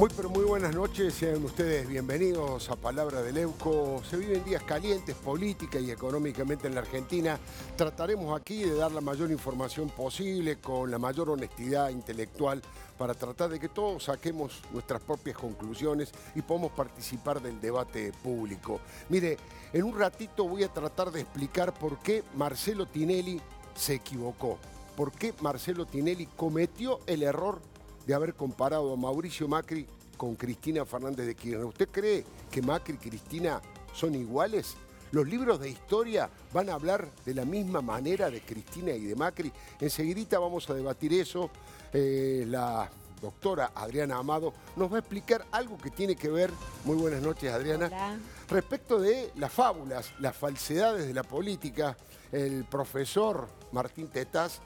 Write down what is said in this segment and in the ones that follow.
Muy pero muy buenas noches, sean ustedes bienvenidos a Palabra del Euco. Se viven días calientes política y económicamente en la Argentina. Trataremos aquí de dar la mayor información posible con la mayor honestidad intelectual para tratar de que todos saquemos nuestras propias conclusiones y podamos participar del debate público. Mire, en un ratito voy a tratar de explicar por qué Marcelo Tinelli se equivocó, por qué Marcelo Tinelli cometió el error de haber comparado a Mauricio Macri con Cristina Fernández de Kirchner. ¿Usted cree que Macri y Cristina son iguales? ¿Los libros de historia van a hablar de la misma manera de Cristina y de Macri? Enseguidita vamos a debatir eso. Eh, la doctora Adriana Amado nos va a explicar algo que tiene que ver, muy buenas noches Adriana, respecto de las fábulas, las falsedades de la política. El profesor Martín Tetaz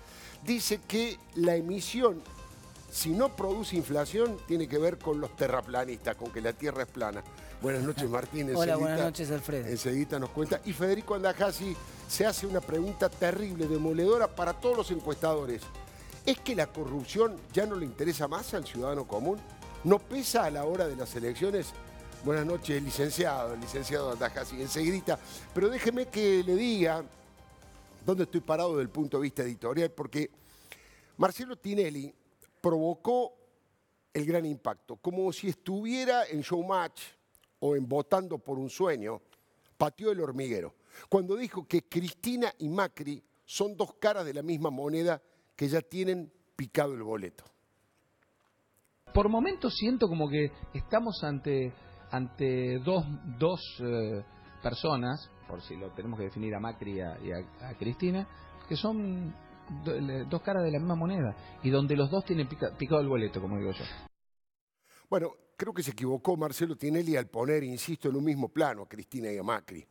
dice que la emisión si no produce inflación, tiene que ver con los terraplanistas, con que la tierra es plana. Buenas noches, Martín. Hola, buenas noches, Alfredo. Enseguida nos cuenta. Y Federico Andajasi se hace una pregunta terrible, demoledora para todos los encuestadores. ¿Es que la corrupción ya no le interesa más al ciudadano común? ¿No pesa a la hora de las elecciones? Buenas noches, licenciado, licenciado Andajasi. Enseguida. Pero déjeme que le diga dónde estoy parado desde el punto de vista editorial, porque Marcelo Tinelli provocó el gran impacto. Como si estuviera en Showmatch o en Votando por un Sueño, pateó el hormiguero, cuando dijo que Cristina y Macri son dos caras de la misma moneda que ya tienen picado el boleto. Por momentos siento como que estamos ante, ante dos, eh, personas, por si lo tenemos que definir a Macri y a Cristina, que son dos caras de la misma moneda y donde los dos tienen picado el boleto, como digo yo. Bueno, creo que se equivocó Marcelo Tinelli al poner, insisto, en un mismo plano a Cristina y a Macri.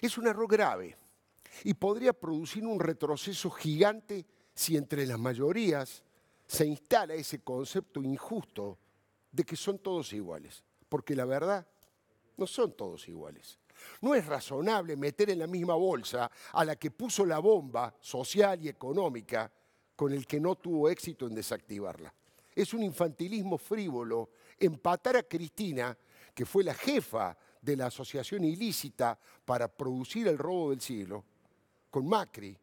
Es un error grave y podría producir un retroceso gigante si entre las mayorías se instala ese concepto injusto de que son todos iguales, porque la verdad no son todos iguales. No es razonable meter en la misma bolsa a la que puso la bomba social y económica con el que no tuvo éxito en desactivarla. Es un infantilismo frívolo empatar a Cristina, que fue la jefa de la asociación ilícita para producir el robo del siglo, con Macri,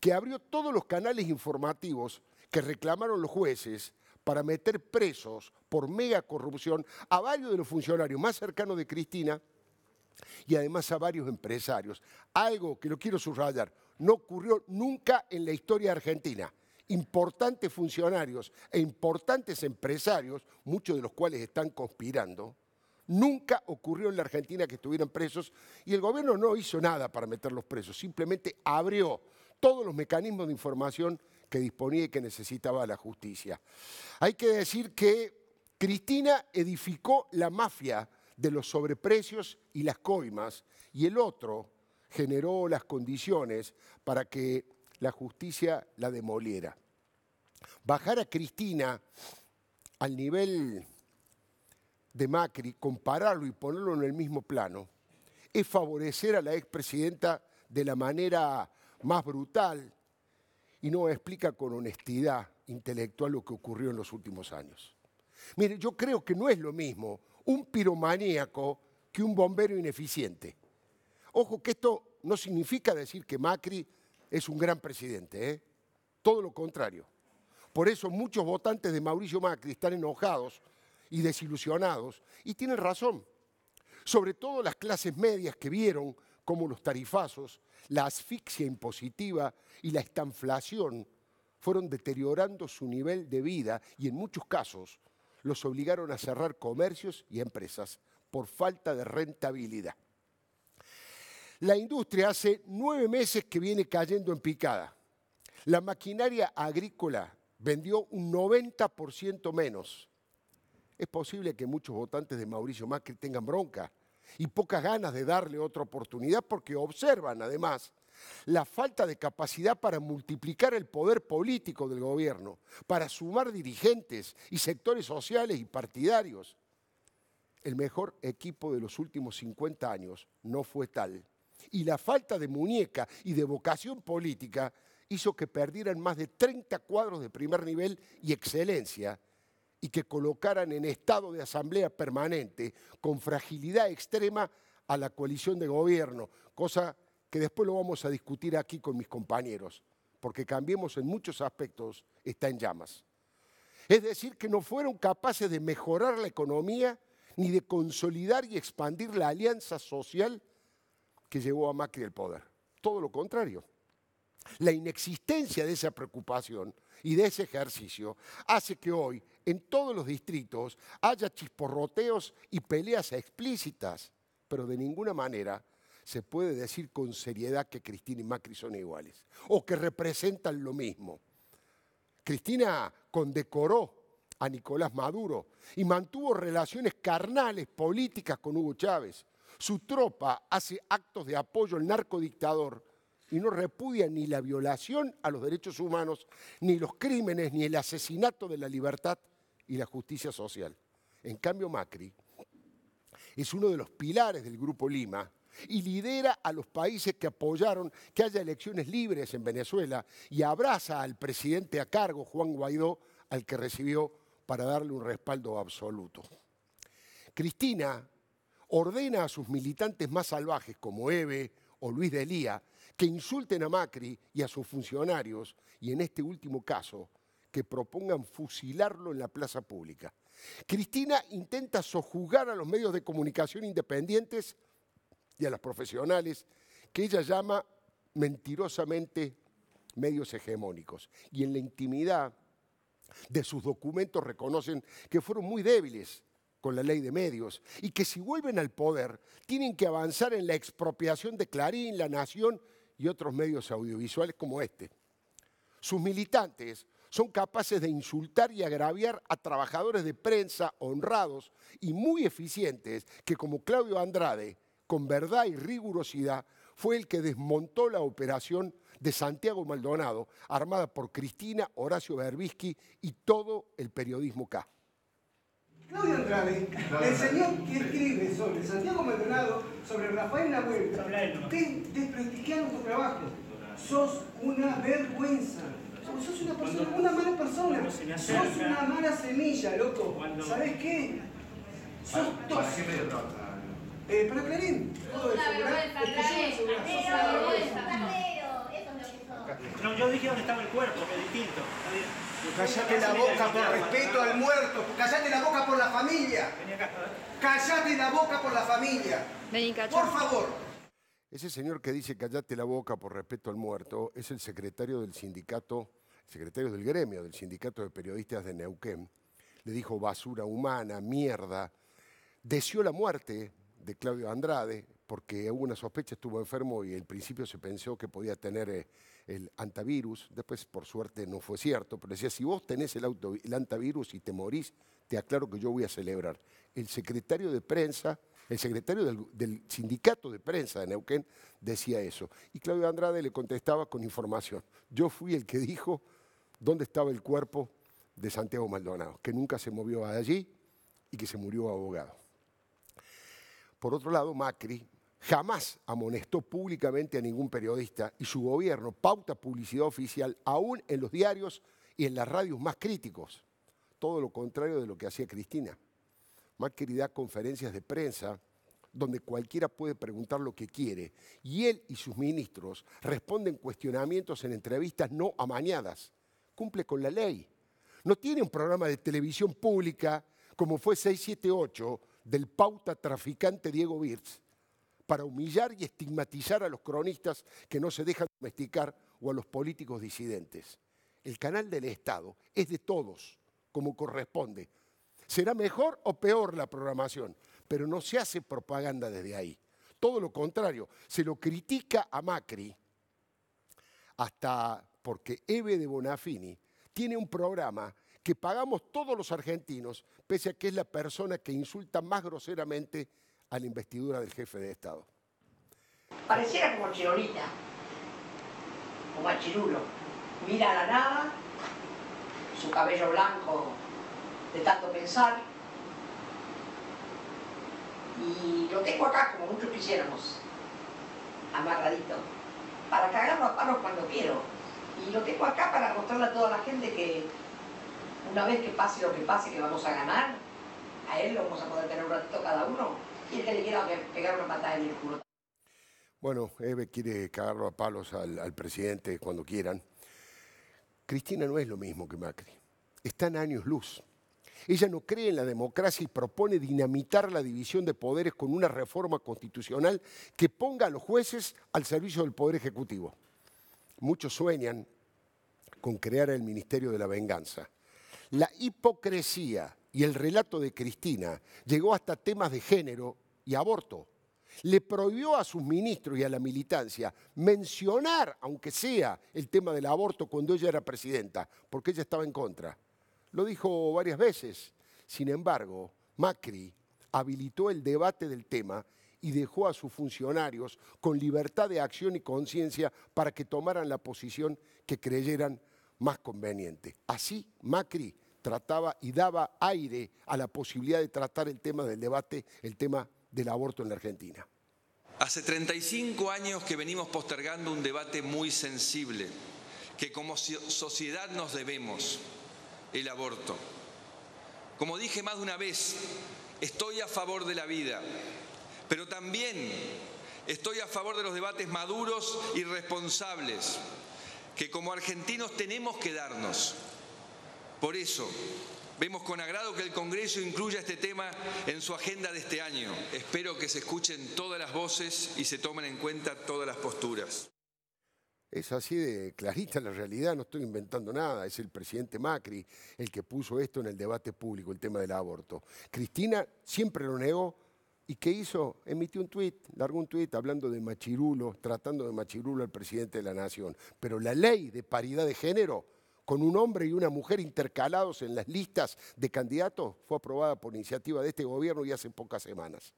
que abrió todos los canales informativos que reclamaron los jueces para meter presos por mega corrupción a varios de los funcionarios más cercanos de Cristina y además a varios empresarios. Algo que lo quiero subrayar, no ocurrió nunca en la historia argentina. Importantes funcionarios e importantes empresarios, muchos de los cuales están conspirando, nunca ocurrió en la Argentina que estuvieran presos y el gobierno no hizo nada para meterlos presos, simplemente abrió todos los mecanismos de información que disponía y que necesitaba la justicia. Hay que decir que Cristina edificó la mafia de los sobreprecios y las coimas, y el otro generó las condiciones para que la justicia la demoliera. Bajar a Cristina al nivel de Macri, compararlo y ponerlo en el mismo plano, es favorecer a la expresidenta de la manera más brutal y no explica con honestidad intelectual lo que ocurrió en los últimos años. Mire, yo creo que no es lo mismo un piromaníaco que un bombero ineficiente. Ojo que esto no significa decir que Macri es un gran presidente, ¿eh? todo lo contrario. Por eso muchos votantes de Mauricio Macri están enojados y desilusionados, y tienen razón. Sobre todo las clases medias que vieron como los tarifazos, la asfixia impositiva y la estanflación fueron deteriorando su nivel de vida y en muchos casos los obligaron a cerrar comercios y empresas por falta de rentabilidad. La industria hace nueve meses que viene cayendo en picada. La maquinaria agrícola vendió un 90% menos. Es posible que muchos votantes de Mauricio Macri tengan bronca y pocas ganas de darle otra oportunidad porque observan además la falta de capacidad para multiplicar el poder político del gobierno, para sumar dirigentes y sectores sociales y partidarios. El mejor equipo de los últimos 50 años no fue tal. Y la falta de muñeca y de vocación política hizo que perdieran más de 30 cuadros de primer nivel y excelencia y que colocaran en estado de asamblea permanente con fragilidad extrema a la coalición de gobierno, cosa que después lo vamos a discutir aquí con mis compañeros, porque cambiemos en muchos aspectos, está en llamas. Es decir, que no fueron capaces de mejorar la economía ni de consolidar y expandir la alianza social que llevó a Macri al poder. Todo lo contrario. La inexistencia de esa preocupación y de ese ejercicio hace que hoy en todos los distritos haya chisporroteos y peleas explícitas, pero de ninguna manera se puede decir con seriedad que Cristina y Macri son iguales o que representan lo mismo. Cristina condecoró a Nicolás Maduro y mantuvo relaciones carnales políticas con Hugo Chávez. Su tropa hace actos de apoyo al narcodictador y no repudia ni la violación a los derechos humanos, ni los crímenes, ni el asesinato de la libertad y la justicia social. En cambio, Macri es uno de los pilares del Grupo Lima, y lidera a los países que apoyaron que haya elecciones libres en Venezuela y abraza al presidente a cargo, Juan Guaidó, al que recibió para darle un respaldo absoluto. Cristina ordena a sus militantes más salvajes como Eve o Luis de Elía que insulten a Macri y a sus funcionarios y en este último caso que propongan fusilarlo en la plaza pública. Cristina intenta sojugar a los medios de comunicación independientes y a las profesionales que ella llama mentirosamente medios hegemónicos. Y en la intimidad de sus documentos reconocen que fueron muy débiles con la ley de medios y que si vuelven al poder tienen que avanzar en la expropiación de Clarín, La Nación y otros medios audiovisuales como este. Sus militantes son capaces de insultar y agraviar a trabajadores de prensa honrados y muy eficientes que como Claudio Andrade con verdad y rigurosidad, fue el que desmontó la operación de Santiago Maldonado, armada por Cristina, Horacio Berbisky y todo el periodismo K. Claudio Andrade el señor que escribe sobre Santiago Maldonado, sobre Rafael Nahuel. Te desprestigiaron tu trabajo. Sos una vergüenza. Sos una persona, una mala persona. Sos una mala semilla, loco. ¿Sabes qué? Sos tóxico. Eh, pero Clarín, este, eso. No, yo dije dónde estaba el cuerpo, que es distinto. Callate la boca por respeto al muerto, callate la boca por la familia. Callate la boca por la familia. Por favor. Ese señor que dice callate la boca por respeto al muerto es el secretario del sindicato, secretario del gremio del sindicato de periodistas de Neuquén. Le dijo basura humana, mierda. Deseó la muerte de Claudio Andrade, porque hubo una sospecha, estuvo enfermo y al principio se pensó que podía tener eh, el antivirus, después por suerte no fue cierto, pero decía, si vos tenés el, antivirus y te morís, te aclaro que yo voy a celebrar. El secretario de prensa, el secretario del, sindicato de prensa de Neuquén decía eso. Y Claudio Andrade le contestaba con información. Yo fui el que dijo dónde estaba el cuerpo de Santiago Maldonado, que nunca se movió allí y que se murió abogado. Por otro lado, Macri jamás amonestó públicamente a ningún periodista y su gobierno pauta publicidad oficial aún en los diarios y en las radios más críticos. Todo lo contrario de lo que hacía Cristina. Macri da conferencias de prensa donde cualquiera puede preguntar lo que quiere y él y sus ministros responden cuestionamientos en entrevistas no amañadas. Cumple con la ley. No tiene un programa de televisión pública como fue 678 del pauta traficante Diego Birz para humillar y estigmatizar a los cronistas que no se dejan domesticar o a los políticos disidentes. El canal del Estado es de todos, como corresponde. Será mejor o peor la programación, pero no se hace propaganda desde ahí. Todo lo contrario, se lo critica a Macri hasta porque Eve de Bonafini tiene un programa que pagamos todos los argentinos, pese a que es la persona que insulta más groseramente a la investidura del jefe de Estado. Pareciera como Chironita, como a Chirulo. Mira a la nada, su cabello blanco de tanto pensar. Y lo tengo acá, como muchos quisiéramos, amarradito, para cagarlo a palos cuando quiero. Y lo tengo acá para mostrarle a toda la gente que una vez que pase lo que pase, que vamos a ganar, a él lo vamos a poder tener un ratito cada uno. Y que le quiera pegar una patada en el culo. Bueno, Eve quiere cagarlo a palos al presidente cuando quieran. Cristina no es lo mismo que Macri. Está en años luz. Ella no cree en la democracia y propone dinamitar la división de poderes con una reforma constitucional que ponga a los jueces al servicio del Poder Ejecutivo. Muchos sueñan con crear el Ministerio de la Venganza. La hipocresía y el relato de Cristina llegó hasta temas de género y aborto. Le prohibió a sus ministros y a la militancia mencionar, aunque sea, el tema del aborto cuando ella era presidenta, porque ella estaba en contra. Lo dijo varias veces. Sin embargo, Macri habilitó el debate del tema y dejó a sus funcionarios con libertad de acción y conciencia para que tomaran la posición que creyeran más conveniente. Así, Macri trataba y daba aire a la posibilidad de tratar el tema del debate, el tema del aborto en la Argentina. Hace 35 años que venimos postergando un debate muy sensible, que como sociedad nos debemos, el aborto. Como dije más de una vez, estoy a favor de la vida, pero también estoy a favor de los debates maduros y responsables, que como argentinos tenemos que darnos. Por eso, Vemos con agrado que el Congreso incluya este tema en su agenda de este año. Espero que se escuchen todas las voces y se tomen en cuenta todas las posturas. Es así de clarita la realidad, no estoy inventando nada, es el presidente Macri el que puso esto en el debate público, el tema del aborto. Cristina siempre lo negó y ¿qué hizo? Emitió un tuit, largó un tuit hablando de machirulo, tratando de machirulo al presidente de la nación. Pero la ley de paridad de género con un hombre y una mujer intercalados en las listas de candidatos, fue aprobada por iniciativa de este gobierno y hace pocas semanas.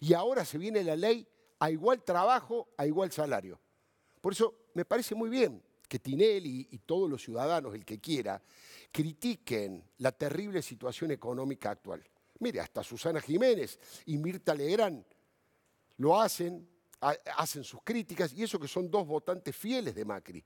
Y ahora se viene la ley a igual trabajo, a igual salario. Por eso me parece muy bien que Tinelli y todos los ciudadanos, el que quiera, critiquen la terrible situación económica actual. Mire, hasta Susana Jiménez y Mirta Legrand lo hacen, hacen sus críticas, y eso que son dos votantes fieles de Macri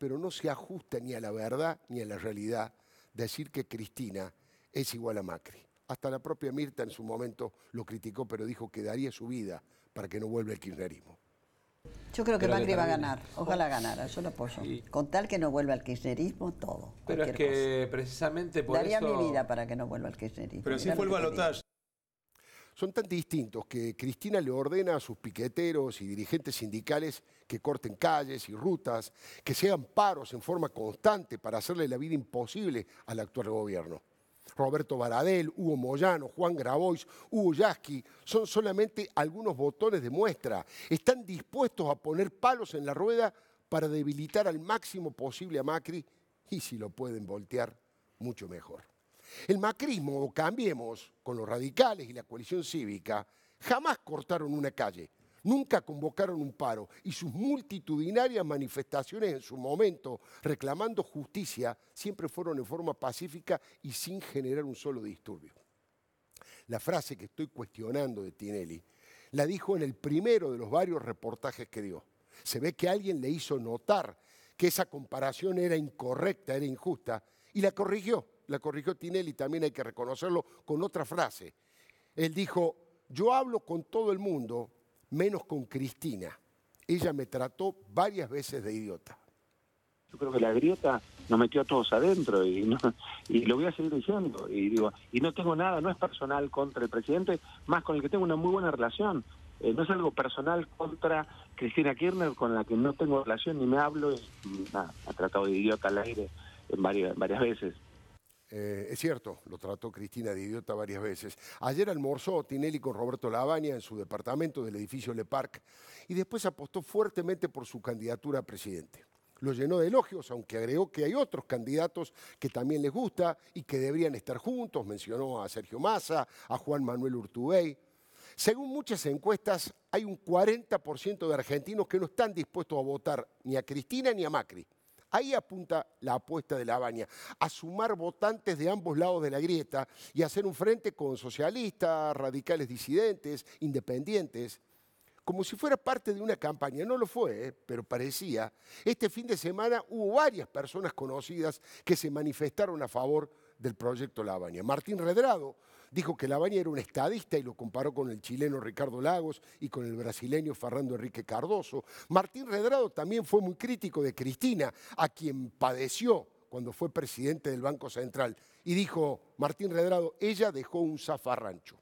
pero no se ajusta ni a la verdad ni a la realidad decir que Cristina es igual a Macri. Hasta la propia Mirta en su momento lo criticó, pero dijo que daría su vida para que no vuelva el kirchnerismo. Yo creo que Macri va a ganar, ojalá ganara, yo lo apoyo. Con tal que no vuelva al kirchnerismo, todo. Pero es que precisamente por eso... Daría mi vida para que no vuelva al kirchnerismo. Pero si fue el balotaje son tan distintos que Cristina le ordena a sus piqueteros y dirigentes sindicales que corten calles y rutas, que sean paros en forma constante para hacerle la vida imposible al actual gobierno. Roberto Baradel, Hugo Moyano, Juan Grabois, Hugo Yasky, son solamente algunos botones de muestra. Están dispuestos a poner palos en la rueda para debilitar al máximo posible a Macri y si lo pueden voltear, mucho mejor. El macrismo, o cambiemos, con los radicales y la coalición cívica, jamás cortaron una calle, nunca convocaron un paro y sus multitudinarias manifestaciones en su momento reclamando justicia siempre fueron en forma pacífica y sin generar un solo disturbio. La frase que estoy cuestionando de Tinelli la dijo en el primero de los varios reportajes que dio. Se ve que alguien le hizo notar que esa comparación era incorrecta, era injusta, y la corrigió la corrigió Tinelli, también hay que reconocerlo, con otra frase. Él dijo, yo hablo con todo el mundo, menos con Cristina. Ella me trató varias veces de idiota. Yo creo que la grieta nos metió a todos adentro y, y lo voy a seguir diciendo. Y digo, y no tengo nada, no es personal contra el presidente, más con el que tengo una muy buena relación. Eh, no es algo personal contra Cristina Kirchner, con la que no tengo relación ni me hablo. ha tratado de idiota al aire en varias, varias veces. Eh, es cierto, lo trató Cristina de idiota varias veces. Ayer almorzó Tinelli con Roberto Lavagna en su departamento del edificio Le Parc y después apostó fuertemente por su candidatura a presidente. Lo llenó de elogios, aunque agregó que hay otros candidatos que también les gusta y que deberían estar juntos. Mencionó a Sergio Massa, a Juan Manuel Urtubey. Según muchas encuestas, hay un 40% de argentinos que no están dispuestos a votar ni a Cristina ni a Macri. Ahí apunta la apuesta de La Baña, a sumar votantes de ambos lados de la grieta y hacer un frente con socialistas, radicales disidentes, independientes como si fuera parte de una campaña. No lo fue, eh, pero parecía. Este fin de semana hubo varias personas conocidas que se manifestaron a favor del proyecto La Labaña. Martín Redrado, dijo que Lavagna era un estadista y lo comparó con el chileno Ricardo Lagos y con el brasileño Fernando Enrique Cardoso. Martín Redrado también fue muy crítico de Cristina, a quien padeció cuando fue presidente del Banco Central. Y dijo Martín Redrado, ella dejó un zafarrancho.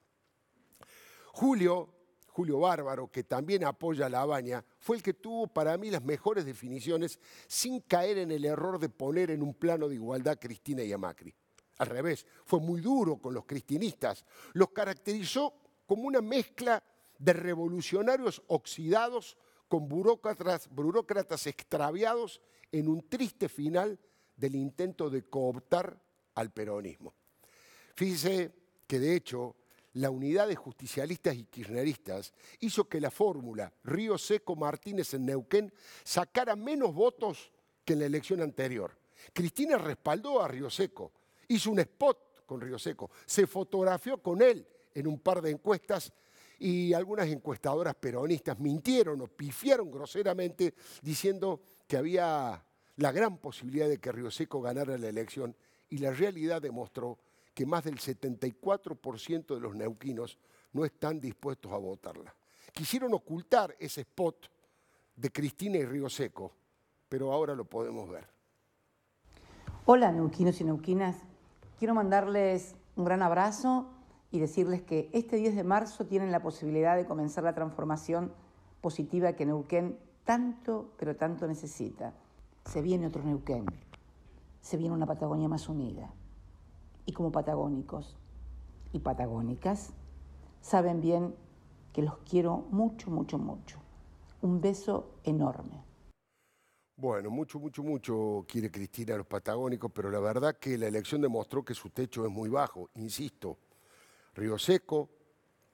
Julio, Julio Bárbaro, que también apoya a La fue el que tuvo para mí las mejores definiciones sin caer en el error de poner en un plano de igualdad a Cristina y a Macri al revés, fue muy duro con los cristinistas, los caracterizó como una mezcla de revolucionarios oxidados con burócratas, extraviados en un triste final del intento de cooptar al peronismo. Fíjese que de hecho la unidad de justicialistas y kirchneristas hizo que la fórmula Río Seco Martínez en Neuquén sacara menos votos que en la elección anterior. Cristina respaldó a Río Seco, hizo un spot con Río Seco, se fotografió con él en un par de encuestas y algunas encuestadoras peronistas mintieron o pifiaron groseramente diciendo que había la gran posibilidad de que Río Seco ganara la elección y la realidad demostró que más del 74% de los neuquinos no están dispuestos a votarla. Quisieron ocultar ese spot de Cristina y Río Seco, pero ahora lo podemos ver. Hola neuquinos y neuquinas, Quiero mandarles un gran abrazo y decirles que este 10 de marzo tienen la posibilidad de comenzar la transformación positiva que Neuquén tanto, pero tanto necesita. Se viene otro Neuquén, se viene una Patagonia más unida. Y como patagónicos y patagónicas, saben bien que los quiero mucho, mucho, mucho. Un beso enorme. Bueno, mucho, mucho, mucho quiere Cristina los patagónicos, pero la verdad que la elección demostró que su techo es muy bajo, insisto. Río Seco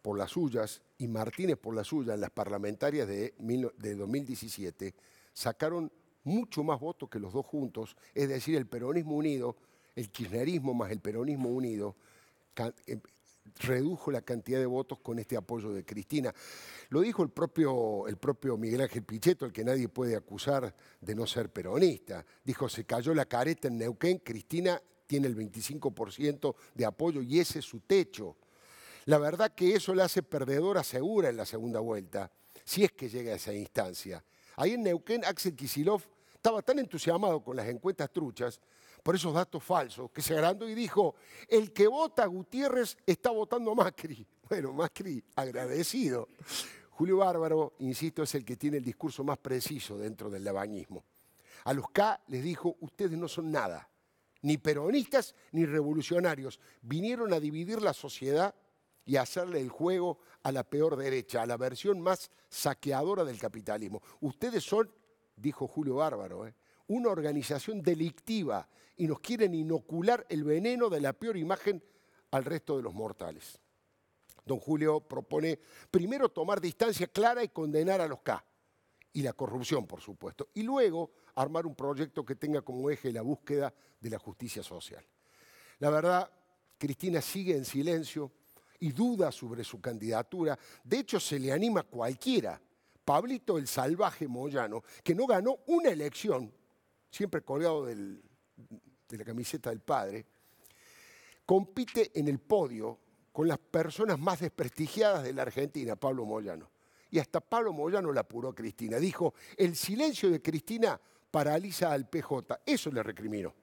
por las suyas y Martínez por las suyas en las parlamentarias de, de 2017 sacaron mucho más votos que los dos juntos, es decir, el peronismo unido, el kirchnerismo más el peronismo unido, em, redujo la cantidad de votos con este apoyo de Cristina. Lo dijo el propio, el propio Miguel Ángel Pichetto, el que nadie puede acusar de no ser peronista. Dijo, se cayó la careta en Neuquén, Cristina tiene el 25% de apoyo y ese es su techo. La verdad que eso la hace perdedora segura en la segunda vuelta, si es que llega a esa instancia. Ahí en Neuquén, Axel Kisilov estaba tan entusiasmado con las encuestas truchas por esos datos falsos, que se agrandó y dijo, el que vota a Gutiérrez está votando a Macri. Bueno, Macri agradecido. Julio Bárbaro, insisto, es el que tiene el discurso más preciso dentro del labañismo. A los K les dijo, ustedes no son nada, ni peronistas ni revolucionarios. Vinieron a dividir la sociedad y a hacerle el juego a la peor derecha, a la versión más saqueadora del capitalismo. Ustedes son, dijo Julio Bárbaro, ¿eh? una organización delictiva y nos quieren inocular el veneno de la peor imagen al resto de los mortales. Don Julio propone primero tomar distancia clara y condenar a los K, y la corrupción, por supuesto, y luego armar un proyecto que tenga como eje la búsqueda de la justicia social. La verdad, Cristina sigue en silencio y duda sobre su candidatura. De hecho, se le anima a cualquiera. Pablito el Salvaje Moyano, que no ganó una elección siempre colgado de la camiseta del padre, compite en el podio con las personas más desprestigiadas de la Argentina, Pablo Moyano. Y hasta Pablo Moyano la apuró a Cristina. Dijo, el silencio de Cristina paraliza al PJ. Eso le recriminó.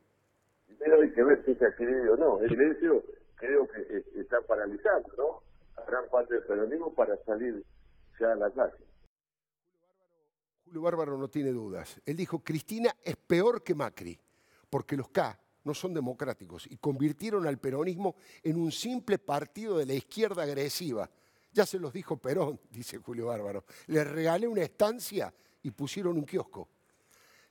Primero hay que ver si se ha o no. El silencio creo que está paralizando ¿no? A gran parte del peronismo para salir ya a la calle. Julio Bárbaro no tiene dudas. Él dijo, Cristina es peor que Macri, porque los K no son democráticos y convirtieron al peronismo en un simple partido de la izquierda agresiva. Ya se los dijo Perón, dice Julio Bárbaro. Les regalé una estancia y pusieron un kiosco.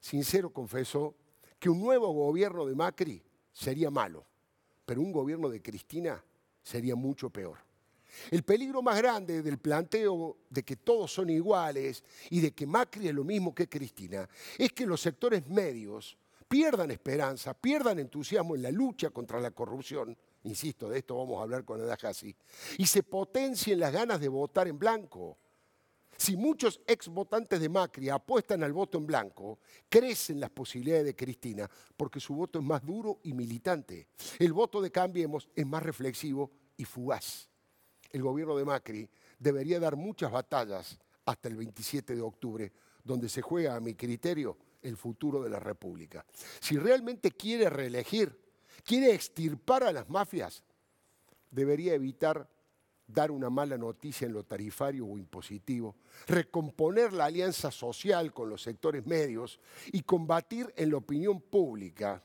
Sincero confesó que un nuevo gobierno de Macri sería malo, pero un gobierno de Cristina sería mucho peor. El peligro más grande del planteo de que todos son iguales y de que Macri es lo mismo que Cristina es que los sectores medios pierdan esperanza, pierdan entusiasmo en la lucha contra la corrupción, insisto, de esto vamos a hablar con Adajasi, y se potencien las ganas de votar en blanco. Si muchos ex votantes de Macri apuestan al voto en blanco, crecen las posibilidades de Cristina, porque su voto es más duro y militante. El voto de Cambiemos es más reflexivo y fugaz el gobierno de Macri debería dar muchas batallas hasta el 27 de octubre, donde se juega, a mi criterio, el futuro de la República. Si realmente quiere reelegir, quiere extirpar a las mafias, debería evitar dar una mala noticia en lo tarifario o impositivo, recomponer la alianza social con los sectores medios y combatir en la opinión pública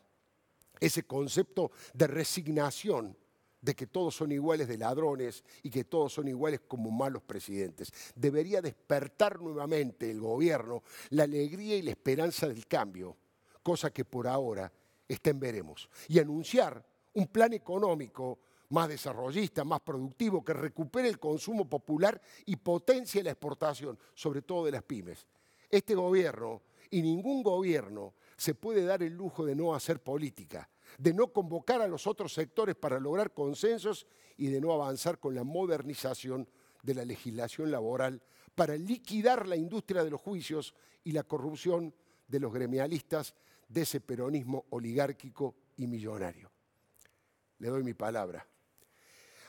ese concepto de resignación de que todos son iguales de ladrones y que todos son iguales como malos presidentes. Debería despertar nuevamente el gobierno la alegría y la esperanza del cambio, cosa que por ahora estén en veremos, y anunciar un plan económico más desarrollista, más productivo, que recupere el consumo popular y potencie la exportación, sobre todo de las pymes. Este gobierno y ningún gobierno se puede dar el lujo de no hacer política de no convocar a los otros sectores para lograr consensos y de no avanzar con la modernización de la legislación laboral para liquidar la industria de los juicios y la corrupción de los gremialistas de ese peronismo oligárquico y millonario. Le doy mi palabra.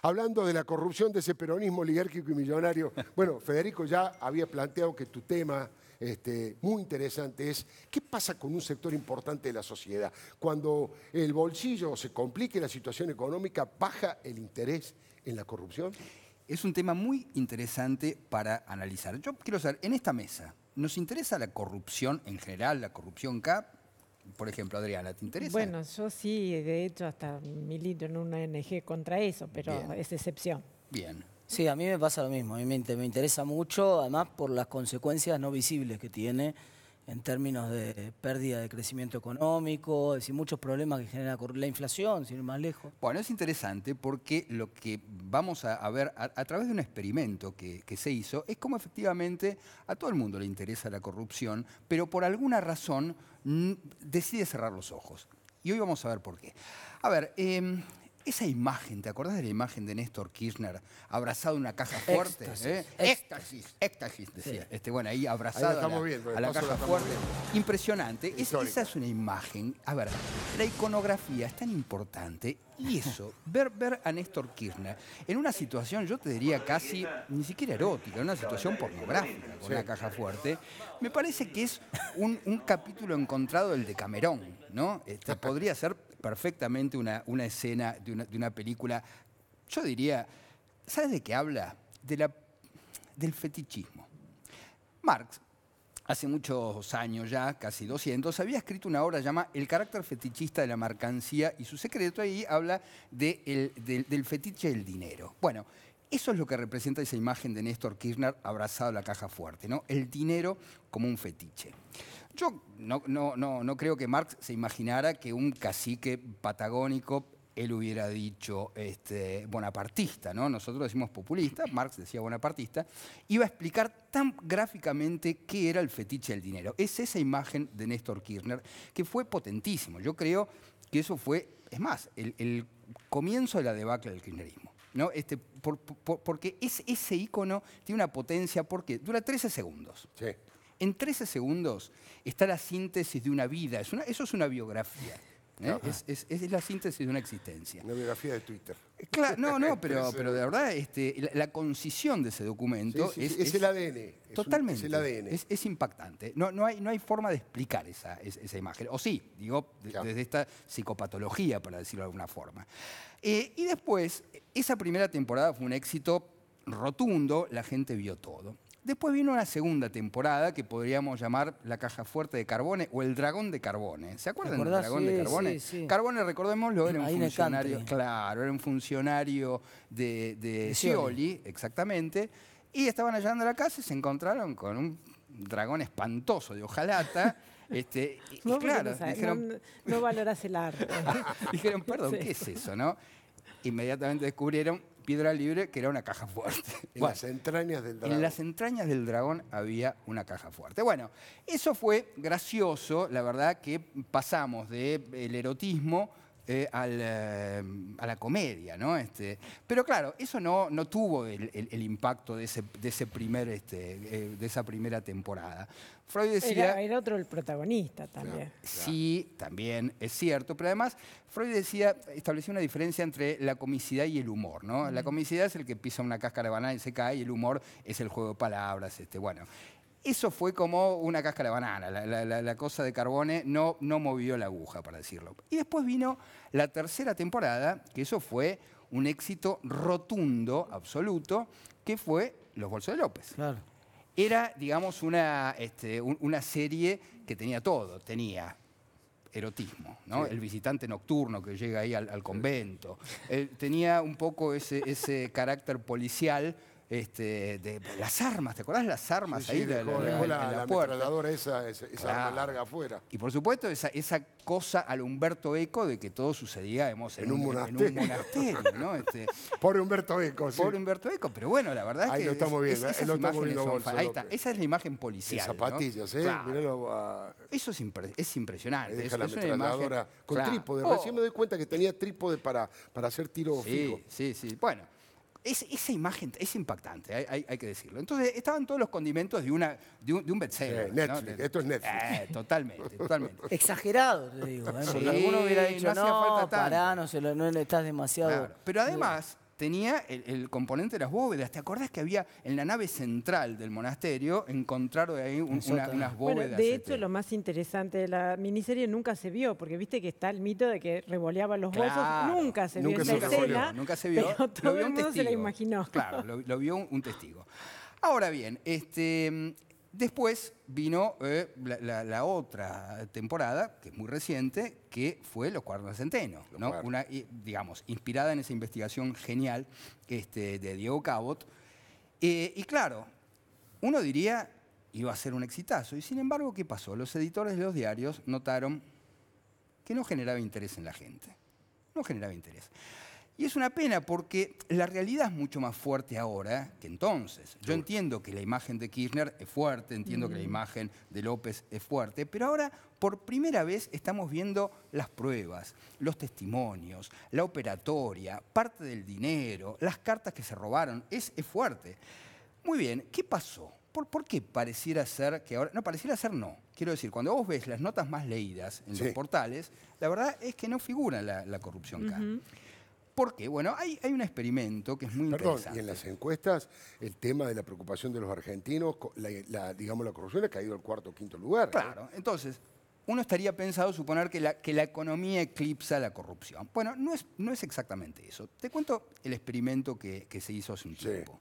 Hablando de la corrupción de ese peronismo oligárquico y millonario, bueno, Federico ya había planteado que tu tema este, muy interesante es qué pasa con un sector importante de la sociedad. Cuando el bolsillo se complique la situación económica, ¿baja el interés en la corrupción? Es un tema muy interesante para analizar. Yo quiero saber, en esta mesa, ¿nos interesa la corrupción en general, la corrupción CAP? Por ejemplo, Adriana, ¿te interesa? Bueno, yo sí, de hecho, hasta milito en una ONG contra eso, pero es excepción. Bien. Sí, a mí me pasa lo mismo. A mí me, interesa mucho, además por las consecuencias no visibles que tiene en términos de pérdida de crecimiento económico, es decir, muchos problemas que genera la inflación, sin ir más lejos. Bueno, es interesante porque lo que vamos a, ver a, través de un experimento que, se hizo es cómo efectivamente a todo el mundo le interesa la corrupción, pero por alguna razón decide cerrar los ojos. Y hoy vamos a ver por qué. A ver, em, esa imagen, ¿te acordás de la imagen de Néstor Kirchner abrazado en una caja fuerte? Éxtasis. Eh? Éxtasis. decía. Este, bueno, ahí abrazado a la, caja fuerte. Impresionante. esa es una imagen. A ver, la iconografía es tan importante y eso, ver, ver a Néstor Kirchner en una situación, yo te diría casi, ni siquiera erótica, en una situación pornográfica con una caja fuerte, me parece que es un, capítulo encontrado del de Camerón, ¿no? Este, podría ser perfectamente una, escena de una, película. Yo diría, ¿sabes de qué habla? De la, del fetichismo. Marx, hace muchos años ya, casi 200, había escrito una obra llamada El carácter fetichista de la mercancía y su secreto, ahí habla del, del fetiche del dinero. Bueno, eso es lo que representa esa imagen de Néstor Kirchner abrazado a la caja fuerte, ¿no? El dinero como un fetiche. Yo no, no, no, no creo que Marx se imaginara que un cacique patagónico él hubiera dicho este, bonapartista, ¿no? Nosotros decimos populista, Marx decía bonapartista, iba a explicar tan gráficamente qué era el fetiche del dinero. Es esa imagen de Néstor Kirchner que fue potentísimo. Yo creo que eso fue, es más, el, comienzo de la debacle del kirchnerismo. ¿no? Este, porque es, ese icono tiene una potencia porque dura 13 segundos. Sí. En 13 segundos está la síntesis de una vida. eso es una biografía. ¿eh? Es, la síntesis de una existencia. Una biografía de Twitter. Eh, no, no, pero, pero de verdad este, la, concisión de ese documento es, el ADN. Totalmente. es impactante. No, hay, forma de explicar esa, imagen. O sí, digo, desde esta psicopatología, para decirlo de alguna forma. Eh, y después, esa primera temporada fue un éxito rotundo, la gente vio todo. Después vino una segunda temporada que podríamos llamar La Caja Fuerte de Carbone o El Dragón de Carbone. ¿Se acuerdan del Dragón de Carbone? Sí, sí. Carbone, recordémoslo, era un funcionario. Claro, era un funcionario de, de, exactamente. Y estaban allá en la casa y se encontraron con un dragón espantoso de hojalata. Este, y, claro, dijeron, valoras el arte. dijeron, perdón, ¿qué es eso? ¿no? Inmediatamente descubrieron piedra libre, que era una caja fuerte. En las entrañas del dragón. En las entrañas del dragón había una caja fuerte. Bueno, eso fue gracioso, la verdad que pasamos del eh, el erotismo eh, eh, a la comedia. ¿no? Este, pero claro, eso no, no tuvo el, impacto de, ese, primer, este, eh, de esa primera temporada. Freud decía... Era, otro el protagonista también. Sí, también es cierto, pero además Freud decía, estableció una diferencia entre la comicidad y el humor. ¿no? La comicidad es el que pisa una cáscara de banana y se cae, y el humor es el juego de palabras. Este, bueno, eso fue como una cáscara de banana, la, cosa de Carbone no, no movió la aguja, para decirlo. Y después vino la tercera temporada, que eso fue un éxito rotundo, absoluto, que fue Los Bolsos de López. Era, digamos, una, este, una serie que tenía todo. Tenía erotismo, El visitante nocturno que llega ahí al, convento. Eh, tenía un poco ese, ese carácter policial este, de, las armas, ¿te acordás las armas ahí? Sí, la, puerta? la, la, la puerta. esa, esa, esa arma larga afuera. Y por supuesto, esa, esa cosa al Humberto Eco de que todo sucedía en, un, monasterio. En ¿no? Este, pobre Humberto Eco, sí. Pobre Humberto Eco, pero bueno, la verdad es que. Ahí ¿eh? lo estamos viendo, Ahí está, esa es la imagen policial. Las zapatillas, ¿eh? Ah, Eso es, es impresionante. Deja la metraladora con trípode. Oh. Recién me doy cuenta que tenía trípode para, hacer tiro fijo. Sí, sí, sí. Bueno esa imagen es impactante, hay, que decirlo. Entonces, estaban todos los condimentos de, una, de un, de Netflix, esto es Netflix. Eh, totalmente, totalmente. Exagerado, te digo. ¿eh? alguno hubiera dicho, no, no, falta tanto. no, no le estás demasiado... Pero además, tenía el, componente de las bóvedas. ¿Te acordás que había en la nave central del monasterio encontraron ahí unas bóvedas? de este? hecho, lo más interesante de la miniserie nunca se vio, porque viste que está el mito de que revoleaban los claro, Nunca se vio esa escena. Nunca se vio. todo se la imaginó. Claro, lo, vio un testigo. Ahora bien, este, Después vino eh, la, otra temporada, que es muy reciente, que fue Los Cuartos de Centeno, digamos, inspirada en esa investigación genial este, de Diego Cabot. Eh, y claro, uno diría, iba a ser un exitazo. Y sin embargo, ¿qué pasó? Los editores de los diarios notaron que no generaba interés en la gente. No generaba interés. Y es una pena porque la realidad es mucho más fuerte ahora que entonces. Yo entiendo que la imagen de Kirchner es fuerte, entiendo que la imagen de López es fuerte, pero ahora por primera vez estamos viendo las pruebas, los testimonios, la operatoria, parte del dinero, las cartas que se robaron. Es, fuerte. Muy bien, ¿qué pasó? ¿Por, qué pareciera ser que ahora.? No, pareciera ser no. Quiero decir, cuando vos ves las notas más leídas en los portales, la verdad es que no figura la, corrupción acá. ¿Por qué? Bueno, hay, un experimento que es muy Perdón, interesante. y en las encuestas el tema de la preocupación de los argentinos, la, digamos la corrupción, ha caído al cuarto o quinto lugar. Claro, entonces, uno estaría pensado suponer que la, economía eclipsa la corrupción. Bueno, no es, exactamente eso. Te cuento el experimento que, se hizo hace un tiempo.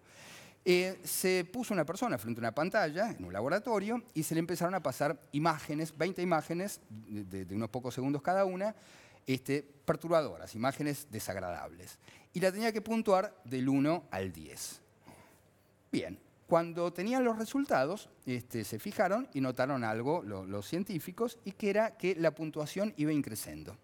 Eh, se puso una persona frente a una pantalla en un laboratorio y se le empezaron a pasar imágenes, 20 imágenes de unos pocos segundos cada una, este, perturbadoras, imágenes desagradables. Y la tenía que puntuar del 1 al 10. Bien, cuando tenían los resultados, este, se fijaron y notaron algo los científicos, y que era que la puntuación iba increciendo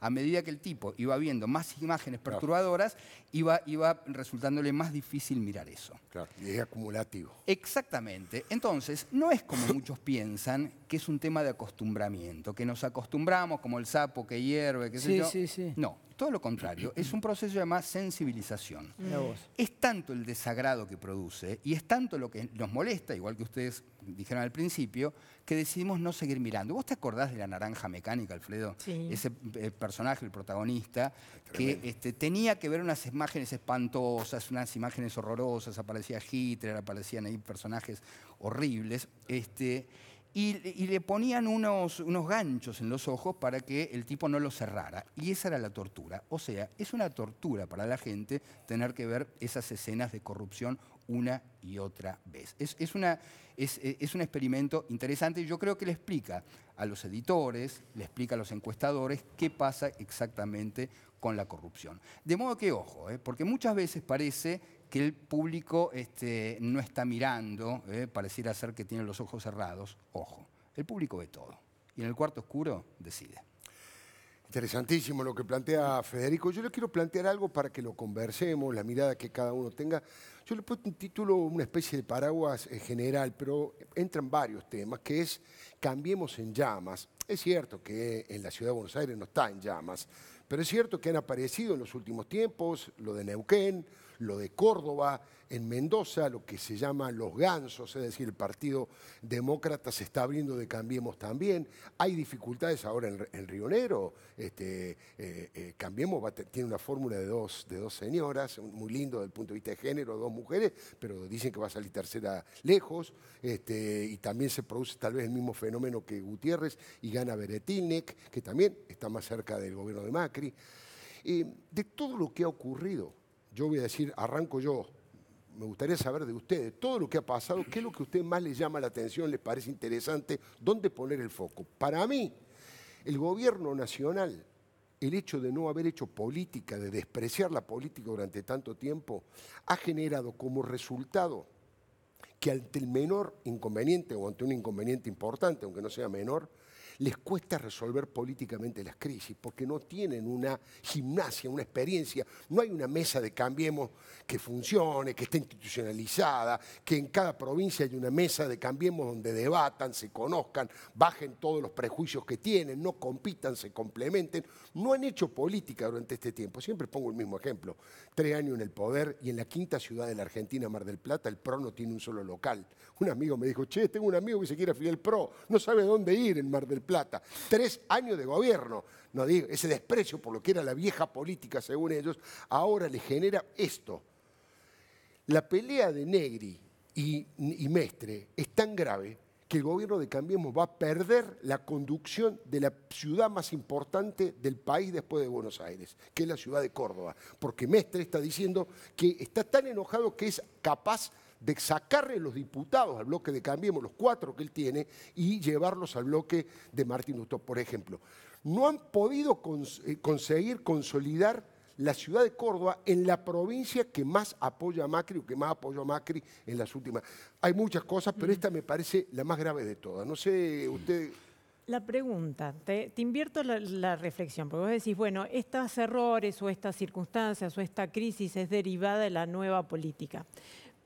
a medida que el tipo iba viendo más imágenes perturbadoras, iba, iba resultándole más difícil mirar eso. Claro, y es acumulativo. Exactamente. Entonces, no es como muchos piensan que es un tema de acostumbramiento, que nos acostumbramos como el sapo que hierve, qué sé sí, Sí, sí. No, todo lo contrario, es un proceso llamado sensibilización. Es tanto el desagrado que produce y es tanto lo que nos molesta, igual que ustedes dijeron al principio, que decidimos no seguir mirando. ¿Vos te acordás de la naranja mecánica, Alfredo? Sí. Ese eh, personaje, el protagonista, que este, tenía que ver unas imágenes espantosas, unas imágenes horrorosas, aparecía Hitler, aparecían ahí personajes horribles. Este, y, le ponían unos, unos ganchos en los ojos para que el tipo no los cerrara. Y esa era la tortura. O sea, es una tortura para la gente tener que ver esas escenas de corrupción una y otra vez. Es, una, eh, es, un experimento interesante y yo creo que le explica a los editores, le explica a los encuestadores qué pasa exactamente con la corrupción. De modo que, ojo, eh, porque muchas veces parece que el público este, no está mirando, eh, pareciera ser que tiene los ojos cerrados. Ojo, el público ve todo. Y en el cuarto oscuro decide. Interesantísimo lo que plantea Federico. Yo le quiero plantear algo para que lo conversemos, la mirada que cada uno tenga. Yo le he un título, una especie de paraguas eh, general, pero entran varios temas, que es Cambiemos en llamas. Es cierto que en la ciudad de Buenos Aires no está en llamas, pero es cierto que han aparecido en los últimos tiempos lo de Neuquén, lo de Córdoba, en Mendoza, lo que se llama los gansos, es decir, el Partido Demócrata se está abriendo de Cambiemos también. Hay dificultades ahora en, Rionero. Este, eh, eh, Cambiemos tiene una fórmula de dos, de dos señoras, muy lindo desde el punto de vista de género, dos mujeres, pero dicen que va a salir tercera lejos. Este, y también se produce tal vez el mismo fenómeno que Gutiérrez y gana Beretinek, que también está más cerca del gobierno de Macri. Eh, de todo lo que ha ocurrido, yo voy a decir, arranco yo. Me gustaría saber de ustedes todo lo que ha pasado, qué es lo que a usted más les llama la atención, les parece interesante, dónde poner el foco. Para mí, el gobierno nacional, el hecho de no haber hecho política, de despreciar la política durante tanto tiempo, ha generado como resultado que ante el menor inconveniente o ante un inconveniente importante, aunque no sea menor, les cuesta resolver políticamente las crisis porque no tienen una gimnasia, una experiencia. No hay una mesa de cambiemos que funcione, que esté institucionalizada, que en cada provincia hay una mesa de cambiemos donde debatan, se conozcan, bajen todos los prejuicios que tienen, no compitan, se complementen. No han hecho política durante este tiempo. Siempre pongo el mismo ejemplo. Tres años en el poder y en la quinta ciudad de la Argentina, Mar del Plata, el PRO no tiene un solo local. Un amigo me dijo, che, tengo un amigo que se quiere afiliar al PRO, no sabe dónde ir en Mar del Plata Plata. Tres años de gobierno. No digo, ese desprecio por lo que era la vieja política, según ellos, ahora le genera esto. La pelea de Negri y, y Mestre es tan grave que el gobierno de Cambiemos va a perder la conducción de la ciudad más importante del país después de Buenos Aires, que es la ciudad de Córdoba. Porque Mestre está diciendo que está tan enojado que es capaz de sacarle los diputados al bloque de Cambiemos, los cuatro que él tiene, y llevarlos al bloque de Martín Lutó, por ejemplo. No han podido eh, conseguir consolidar la ciudad de Córdoba en la provincia que más apoya a Macri o que más apoyó a Macri en las últimas. Hay muchas cosas, pero mm. esta me parece la más grave de todas. No sé, usted... La pregunta, te, invierto la, la, reflexión, porque vos decís, bueno, estos errores o estas circunstancias o esta crisis es derivada de la nueva política.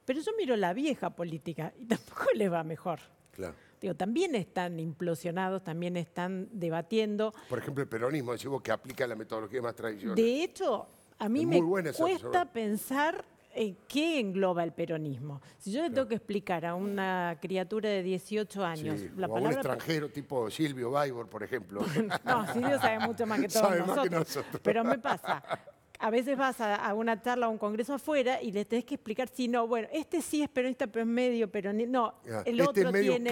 Pero yo miro la vieja política y tampoco les va mejor. Claro. Digo, también están implosionados, también están debatiendo. Por ejemplo, el peronismo, decimos que aplica la metodología más tradicional. De hecho, a mí me cuesta pensar en qué engloba el peronismo. Si yo le tengo que explicar a una criatura de 18 años o un extranjero tipo Silvio Baibor, por ejemplo. no, Silvio sabe mucho más que todos más que nosotros. Pero me pasa, a veces vas a, una charla o un congreso afuera y le tenés que explicar si no, bueno, este sí es peronista, pero es medio peronista. No, el este otro tiene.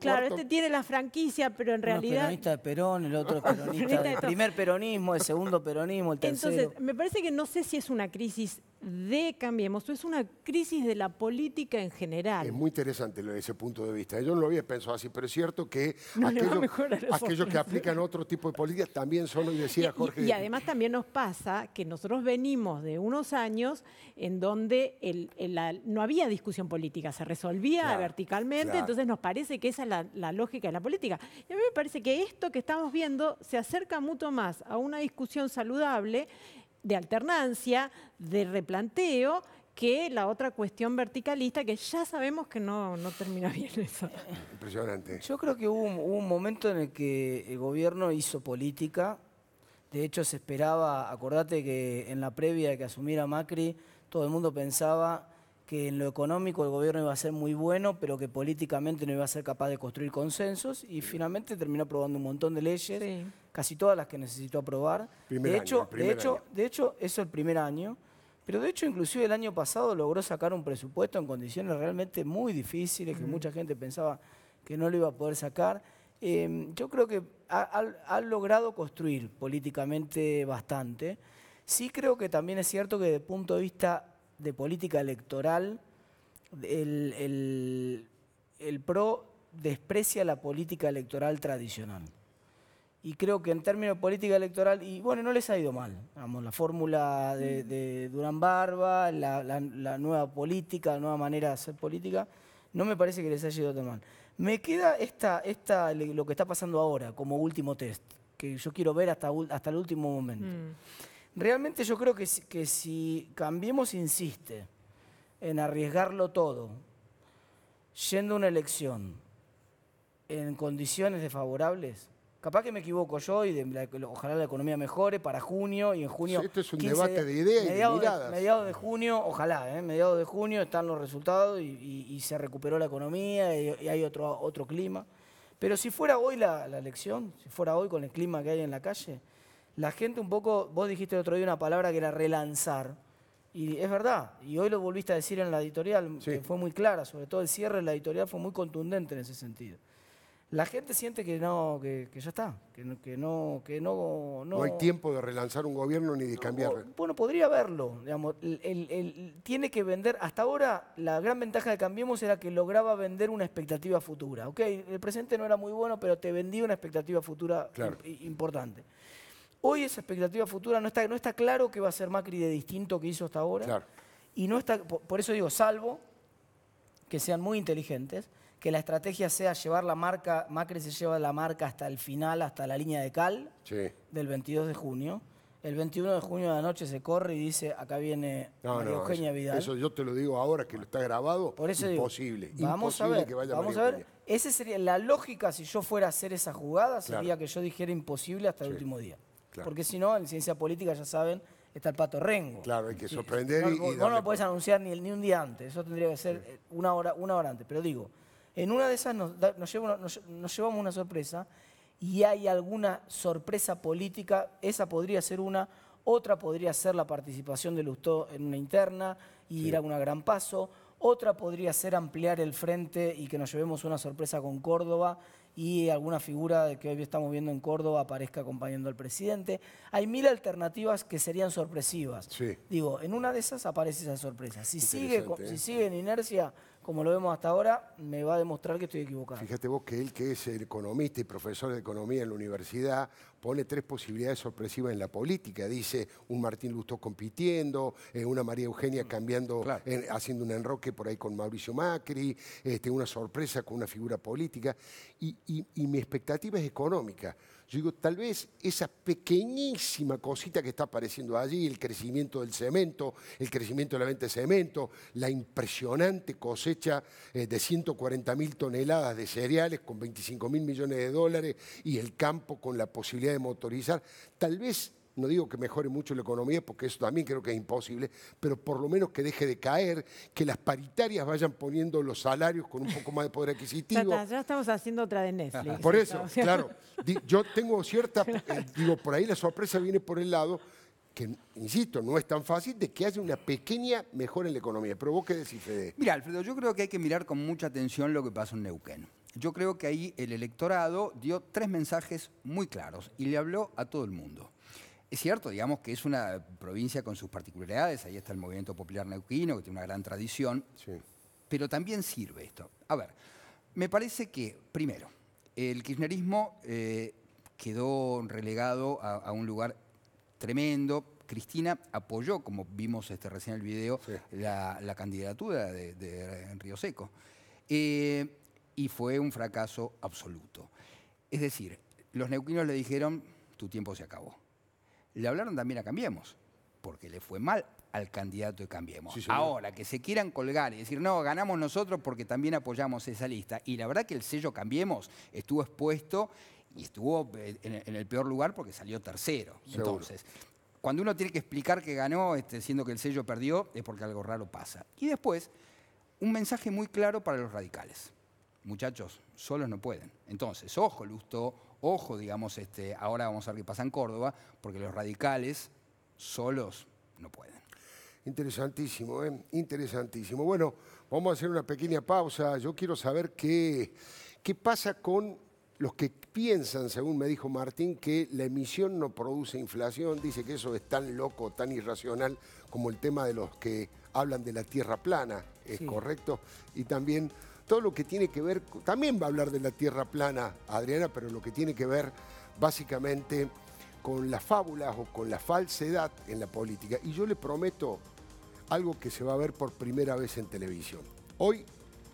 claro, este tiene la franquicia, pero en realidad. El peronista de Perón, el otro peronista. El primer peronismo, el segundo peronismo, el tercero. Entonces, me parece que no sé si es una crisis de Cambiemos, es una crisis de la política en general. Es muy interesante ese punto de vista. Yo no lo había pensado así, pero es cierto que aquellos, que aplican otro tipo de políticas también son, decía Jorge. y además también nos pasa que nosotros nosotros venimos de unos años en donde no había discusión política, se resolvía verticalmente, entonces nos parece que esa es la, lógica de la política. Y a mí me parece que esto que estamos viendo se acerca mucho más a una discusión saludable de alternancia, de replanteo que la otra cuestión verticalista que ya sabemos que no, termina bien eso. Impresionante. Yo creo que hubo un momento en el que el gobierno hizo política de hecho, se esperaba, acordate que en la previa de que asumiera Macri, todo el mundo pensaba que en lo económico el gobierno iba a ser muy bueno, pero que políticamente no iba a ser capaz de construir consensos y finalmente terminó aprobando un montón de leyes, casi todas las que necesitó aprobar. de hecho, de hecho, de hecho, eso el primer año. Pero de hecho, inclusive el año pasado logró sacar un presupuesto en condiciones realmente muy difíciles, que mucha gente pensaba que no lo iba a poder sacar. Em, yo creo que han ha logrado construir políticamente bastante. Sí creo que también es cierto que desde el punto de vista de política electoral, el, PRO desprecia la política electoral tradicional. Y creo que en términos de política electoral, y bueno, no les ha ido mal. la fórmula de, mm. Durán Barba, la, la, nueva política, la nueva manera de hacer política, no me parece que les haya ido tan mal. Me queda esta, esta, lo que está pasando ahora como último test, que yo quiero ver hasta, hasta el último momento. Mm. Realmente yo creo que, que si Cambiemos insiste en arriesgarlo todo, yendo a una elección en condiciones desfavorables, Capaz que me equivoco yo y ojalá la economía mejore para junio y en junio. Este es un debate de ideas y mediados de miradas. de junio, ojalá, ¿eh? mediados de junio están los resultados y, se recuperó la economía y, hay otro, otro clima. Pero si fuera hoy la, elección, si fuera hoy con el clima que hay en la calle, la gente un poco, vos dijiste el otro día una palabra que era relanzar. Y es verdad, y hoy lo volviste a decir en la editorial, que fue muy clara, sobre todo el cierre en la editorial fue muy contundente en ese sentido la gente siente que no, que, ya está, que, no, que no, no, hay tiempo de relanzar un gobierno ni de cambiarlo. Bueno, podría verlo, digamos, tiene que vender. Hasta ahora la gran ventaja de Cambiemos era que lograba vender una expectativa futura. Ok, el presente no era muy bueno, pero te vendía una expectativa futura importante. Hoy esa expectativa futura no está, no está claro que va a ser Macri de distinto que hizo hasta ahora. Y no está, por eso digo, salvo que sean muy inteligentes que la estrategia sea llevar la marca, Macri se lleva la marca hasta el final, hasta la línea de cal del 22 de junio. El 21 de junio de la noche se corre y dice, acá viene Eugenia eso, Vidal. Eso yo te lo digo ahora que lo está grabado, Por eso imposible, vamos a ver, vamos a ver. Esa sería la lógica si yo fuera a hacer esa jugada, sería que yo dijera imposible hasta el último día. Porque si no, en ciencia política ya saben, está el pato rengo. Claro, hay que sorprender y, no, No, lo puedes anunciar ni, ni un día antes, eso tendría que ser eh, una hora, una hora antes. Pero digo, en una de esas nos, llevamos una sorpresa y hay alguna sorpresa política, esa podría ser una, otra podría ser la participación de Lustó en una interna y ir a una gran paso, otra podría ser ampliar el frente y que nos llevemos una sorpresa con Córdoba y alguna figura que hoy estamos viendo en Córdoba aparezca acompañando al presidente. Hay mil alternativas que serían sorpresivas. Digo, en una de esas aparece esa sorpresa. si ¿eh? sigue en inercia, como lo vemos hasta ahora, me va a demostrar que estoy equivocado. Fíjate vos que él, que es economista y profesor de economía en la universidad, pone tres posibilidades sorpresivas en la política. Dice un Martín Lustó compitiendo, eh, una María Eugenia mm, cambiando, haciendo un enroque por ahí con Mauricio Macri, este, una sorpresa con una figura política. y mi expectativa es económica. Yo digo, tal vez esa pequeñísima cosita que está apareciendo allí, el crecimiento del cemento, el crecimiento de la venta de cemento, la impresionante cosecha eh, de 140 mil toneladas de cereales con 25 mil millones de dólares y el campo con la posibilidad de motorizar, tal vez no digo que mejore mucho la economía, porque eso también creo que es imposible, pero por lo menos que deje de caer, que las paritarias vayan poniendo los salarios con un poco más de poder adquisitivo. ya, estamos haciendo otra de Netflix. Por eso, claro. Yo tengo cierta, eh, digo, por ahí la sorpresa viene por el lado que, insisto, no es tan fácil, de que haya una pequeña mejora en la economía. Pero vos qué decís, Fede. Mira, Alfredo, yo creo que hay que mirar con mucha atención lo que pasa en Neuquén. Yo creo que ahí el electorado dio tres mensajes muy claros y le habló a todo el mundo. Es cierto, digamos, que es una provincia con sus particularidades, ahí está el movimiento popular neuquino, que tiene una gran tradición, pero también sirve esto. A ver, me parece que, primero, el kirchnerismo eh, quedó relegado a, un lugar tremendo, Cristina apoyó, como vimos este, recién en el video, la, candidatura de, Río Seco. Eh, y fue un fracaso absoluto. Es decir, los neuquinos le dijeron, tu tiempo se acabó le hablaron también a Cambiemos, porque le fue mal al candidato de Cambiemos. Ahora, que se quieran colgar y decir, no, ganamos nosotros porque también apoyamos esa lista. Y la verdad que el sello Cambiemos estuvo expuesto y estuvo eh, en el peor lugar porque salió tercero. Entonces, cuando uno tiene que explicar que ganó, este, siendo que el sello perdió, es porque algo raro pasa. Y después, un mensaje muy claro para los radicales. Muchachos, solos no pueden. Entonces, ojo, Lusto, Ojo, digamos, este, ahora vamos a ver qué pasa en Córdoba, porque los radicales solos no pueden. Interesantísimo, ¿eh? interesantísimo. Bueno, vamos a hacer una pequeña pausa. Yo quiero saber qué, qué pasa con los que piensan, según me dijo Martín, que la emisión no produce inflación, dice que eso es tan loco, tan irracional como el tema de los que hablan de la tierra plana, ¿es correcto? Y también todo lo que tiene que ver, también va a hablar de la tierra plana, Adriana, pero lo que tiene que ver básicamente con las fábulas o con la falsedad en la política. Y yo le prometo algo que se va a ver por primera vez en televisión. Hoy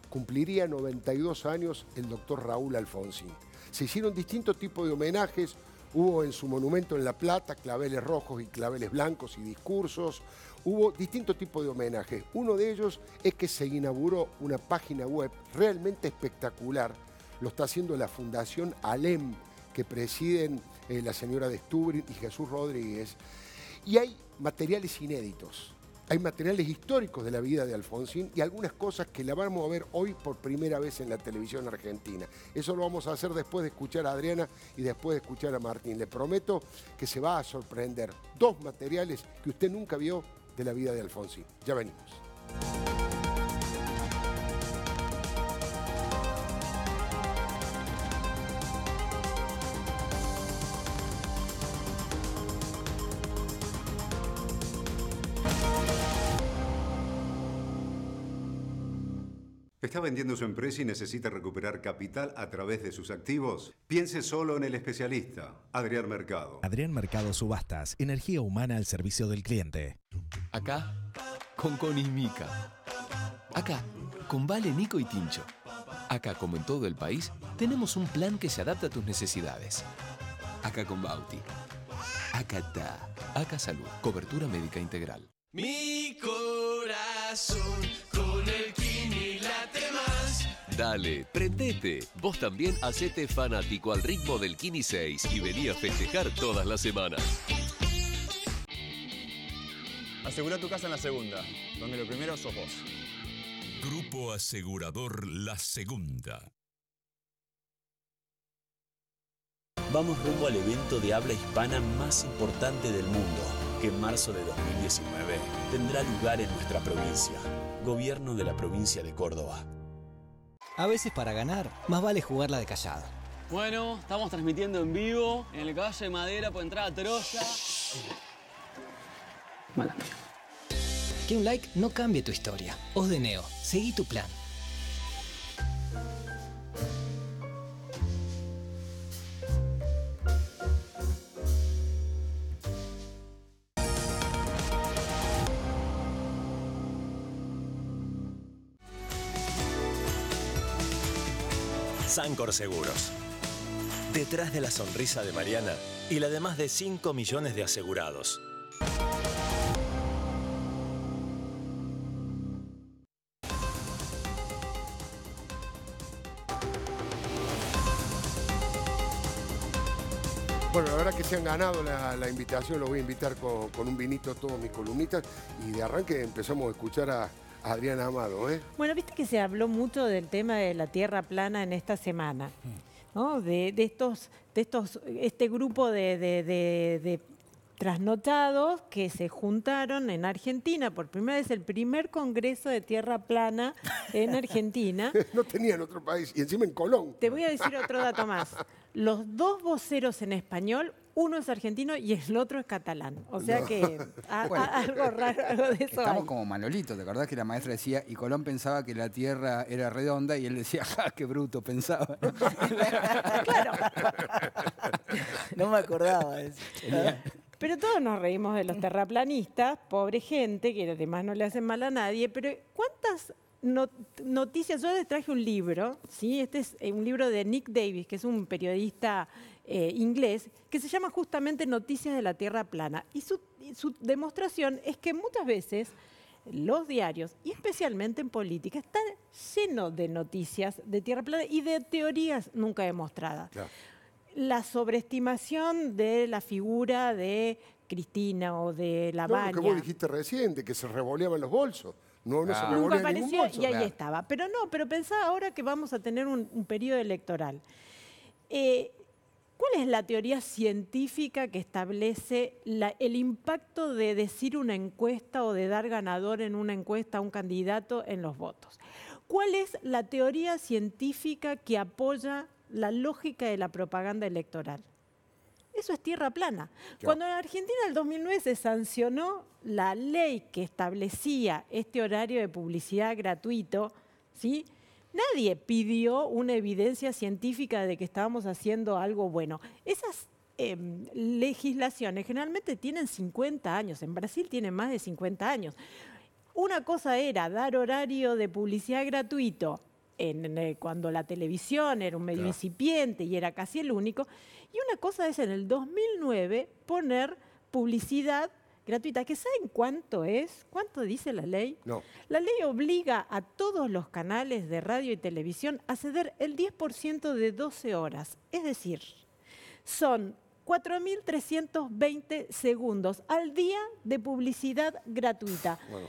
cumpliría 92 años el doctor Raúl Alfonsín. Se hicieron distintos tipos de homenajes, hubo en su monumento en La Plata claveles rojos y claveles blancos y discursos, hubo distintos tipos de homenajes. Uno de ellos es que se inauguró una página web realmente espectacular. Lo está haciendo la Fundación Alem, que presiden eh, la señora de Stubrin y Jesús Rodríguez. Y hay materiales inéditos. Hay materiales históricos de la vida de Alfonsín y algunas cosas que la vamos a ver hoy por primera vez en la televisión argentina. Eso lo vamos a hacer después de escuchar a Adriana y después de escuchar a Martín. Le prometo que se va a sorprender. Dos materiales que usted nunca vio de la vida de Alfonsín. Ya venimos. está vendiendo su empresa y necesita recuperar capital a través de sus activos? Piense solo en el especialista, Adrián Mercado. Adrián Mercado Subastas, energía humana al servicio del cliente. Acá, con Connie y Mica. Acá, con Vale, Nico y Tincho. Acá, como en todo el país, tenemos un plan que se adapta a tus necesidades. Acá con Bauti. Acá está. Acá Salud. Cobertura médica integral. Mi corazón. Dale, prendete. Vos también hacete fanático al ritmo del Kini 6 y vení a festejar todas las semanas. Asegura tu casa en la segunda, donde lo primero sos vos. Grupo Asegurador La Segunda. Vamos rumbo al evento de habla hispana más importante del mundo, que en marzo de 2019 tendrá lugar en nuestra provincia. Gobierno de la provincia de Córdoba. A veces para ganar, más vale jugarla de callado. Bueno, estamos transmitiendo en vivo en el caballo de madera por entrada troya. Que un like no cambie tu historia. Os de Neo, seguí tu plan. Sancor Seguros. Detrás de la sonrisa de Mariana y la de más de 5 millones de asegurados. Bueno, la verdad que se han ganado la, invitación, lo voy a invitar con, un vinito a todos mis columnistas y de arranque empezamos a escuchar a, Adriana Amado. ¿eh? Bueno, viste que se habló mucho del tema de la tierra plana en esta semana, ¿no? De, estos, de estos, este grupo de, trasnotados de trasnochados que se juntaron en Argentina. Por primera vez, el primer congreso de tierra plana en Argentina. no tenía en otro país, y encima en Colón. Te voy a decir otro dato más. Los dos voceros en español, uno es argentino y el otro es catalán. O sea que algo raro de eso. Estamos como Manolito, ¿te acordás que la maestra decía, y Colón pensaba que la Tierra era redonda y él decía, ja, qué bruto pensaba. claro. No me acordaba de eso. Pero todos nos reímos de los terraplanistas, pobre gente, que además no le hacen mal a nadie, pero ¿cuántas noticias. Yo les traje un libro, ¿sí? Este es eh, un libro de Nick Davis, que es un periodista eh, inglés, que se llama justamente Noticias de la Tierra Plana. Y su, demostración es que muchas veces los diarios, y especialmente en política, están llenos de noticias de Tierra Plana y de teorías nunca demostradas. La sobreestimación de la figura de Cristina o de La No, lo que vos dijiste reciente, que se revoleaban los bolsos. No, no se Nunca apareció y ahí estaba. Pero no, pero pensá ahora que vamos a tener un, periodo electoral. Eh, ¿Cuál es la teoría científica que establece el impacto de decir una encuesta o de dar ganador en una encuesta a un candidato en los votos? ¿Cuál es la teoría científica que apoya la lógica de la propaganda electoral? Eso es tierra plana. Cuando en Argentina en el 2009 se sancionó la ley que establecía este horario de publicidad gratuito, ¿sí? Nadie pidió una evidencia científica de que estábamos haciendo algo bueno. Esas em, legislaciones generalmente tienen 50 años, en Brasil tienen más de 50 años. Una cosa era dar horario de publicidad gratuito eh, cuando la televisión era un medio incipiente y era casi el único, y una cosa es en el 2009 poner publicidad gratuita, que ¿saben cuánto es? ¿Cuánto dice la ley? No. La ley obliga a todos los canales de radio y televisión a ceder el 10% de 12 horas, es decir, son 4.320 segundos al día de publicidad gratuita. Bueno.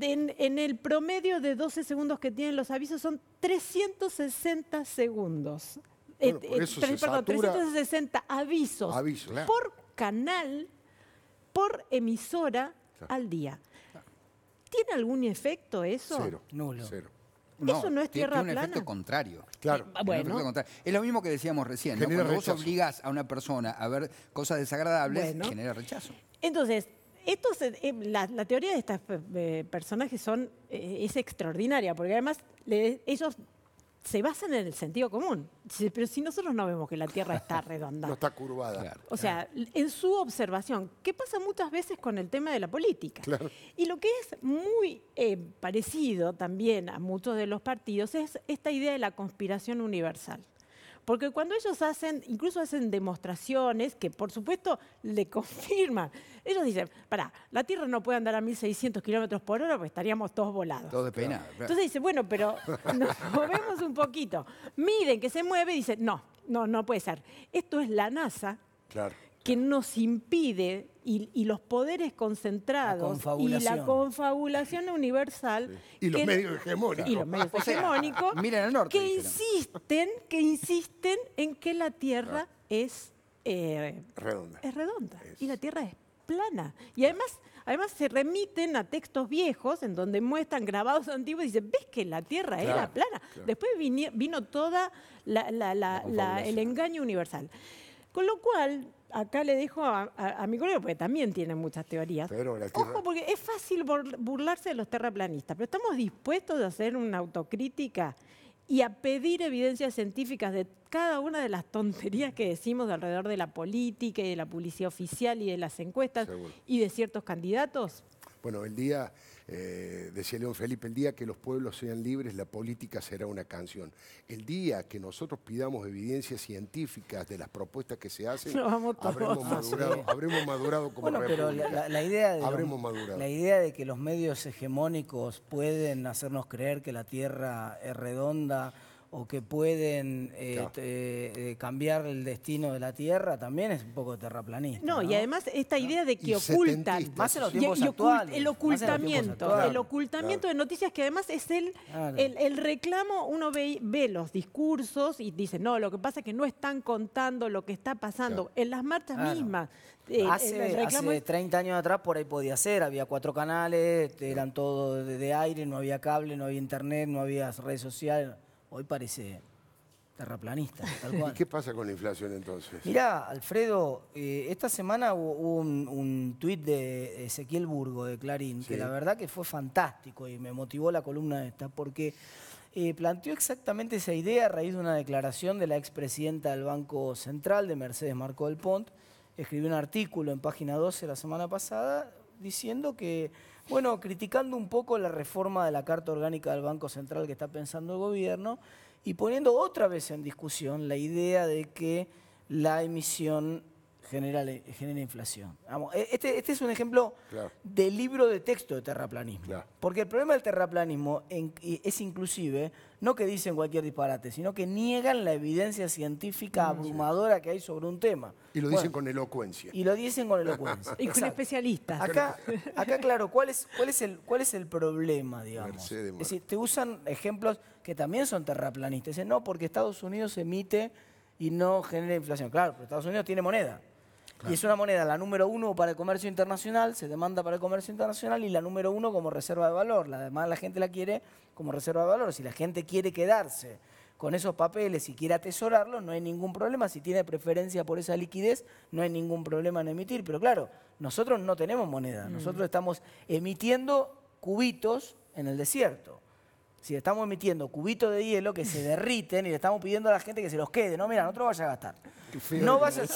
En, el promedio de 12 segundos que tienen los avisos son 360 segundos. Eh, eh, perdón, 360 avisos, por canal por emisora al día. ¿Tiene algún efecto eso? Cero. Nulo. Cero. eso no es tierra tiene, tiene un efecto contrario. Claro. Es lo mismo que decíamos recién. ¿no? vos obligás a una persona a ver cosas desagradables, genera rechazo. Entonces, esto eh, la, teoría de estos eh, personajes son, eh, es extraordinaria, porque además ellos se basan en el sentido común. Pero si nosotros no vemos que la Tierra está redonda. no está curvada. O sea, en su observación, ¿qué pasa muchas veces con el tema de la política. Y lo que es muy eh, parecido también a muchos de los partidos es esta idea de la conspiración universal. Porque cuando ellos hacen, incluso hacen demostraciones que por supuesto le confirman. Ellos dicen, para, la Tierra no puede andar a 1600 kilómetros por hora porque estaríamos todos volados. Todos pena. Entonces dice, bueno, pero nos movemos un poquito. Miren que se mueve y dicen, no, no, no puede ser. Esto es la NASA. Claro que nos impide y, los poderes concentrados y la confabulación universal y, los medios hegemónicos. que insisten que insisten en que la Tierra ah. eh, es redonda es redonda y la Tierra es plana y además Además, se remiten a textos viejos en donde muestran grabados antiguos y dicen, ves que la Tierra era plana. Después vino, todo el engaño universal. Con lo cual, acá le dejo a, mi colega, porque también tiene muchas teorías. Ojo, porque es fácil burlarse de los terraplanistas, pero estamos dispuestos a hacer una autocrítica y a pedir evidencias científicas de cada una de las tonterías que decimos alrededor de la política y de la policía oficial y de las encuestas y de ciertos candidatos. Bueno, el día eh, decía León Felipe, el día que los pueblos sean libres, la política será una canción. El día que nosotros pidamos evidencias científicas de las propuestas que se hacen, habremos, madurado, como pero la, madurado. La idea de que los medios hegemónicos pueden hacernos creer que la Tierra es redonda o que pueden eh, eh, eh, cambiar el destino de la Tierra, también es un poco terraplanista. No, y además esta idea de que ocultan. el ocultamiento. El ocultamiento de noticias que además es el, el, reclamo. Uno ve, los discursos y dice, no, lo que pasa es que no están contando lo que está pasando en las marchas mismas. hace, hace, 30 años atrás por ahí podía ser, había cuatro canales, eran todos de aire, no había cable, no había internet, no había redes sociales hoy parece terraplanista, tal cual. ¿Y qué pasa con la inflación entonces? Mirá, Alfredo, eh, esta semana hubo, un, tuit de Ezequiel Burgo, de Clarín, que la verdad que fue fantástico y me motivó la columna esta, porque eh, planteó exactamente esa idea a raíz de una declaración de la expresidenta del Banco Central, de Mercedes Marco del Pont, escribió un artículo en Página 12 la semana pasada diciendo que bueno, criticando un poco la reforma de la Carta Orgánica del Banco Central que está pensando el gobierno y poniendo otra vez en discusión la idea de que la emisión genera, genera inflación. E, este, este, es un ejemplo de del libro de texto de terraplanismo. Porque el problema del terraplanismo es inclusive, no que dicen cualquier disparate, sino que niegan la evidencia científica mm, abrumadora que hay sobre un tema. Y lo dicen con elocuencia. Y lo dicen con elocuencia. y con especialistas. Acá, acá claro, ¿cuál es, cuál, es el, ¿cuál es el problema, digamos? es decir, te usan ejemplos que también son terraplanistas. Dicen, no, porque Estados Unidos emite y no genera inflación. Claro, pero Estados Unidos tiene moneda. Y es una moneda, la número uno para el comercio internacional, se demanda para el comercio internacional y la número uno como reserva de valor. La la gente la quiere como reserva de valor. Si la gente quiere quedarse con esos papeles y quiere atesorarlos, no hay ningún problema. Si tiene preferencia por esa liquidez, no hay ningún problema en emitir. Pero claro, nosotros no tenemos moneda. Mm. Nosotros estamos emitiendo cubitos en el desierto si le estamos emitiendo cubitos de hielo que se derriten y le estamos pidiendo a la gente que se los quede. No, mira, no te lo vayas a gastar. No vayas,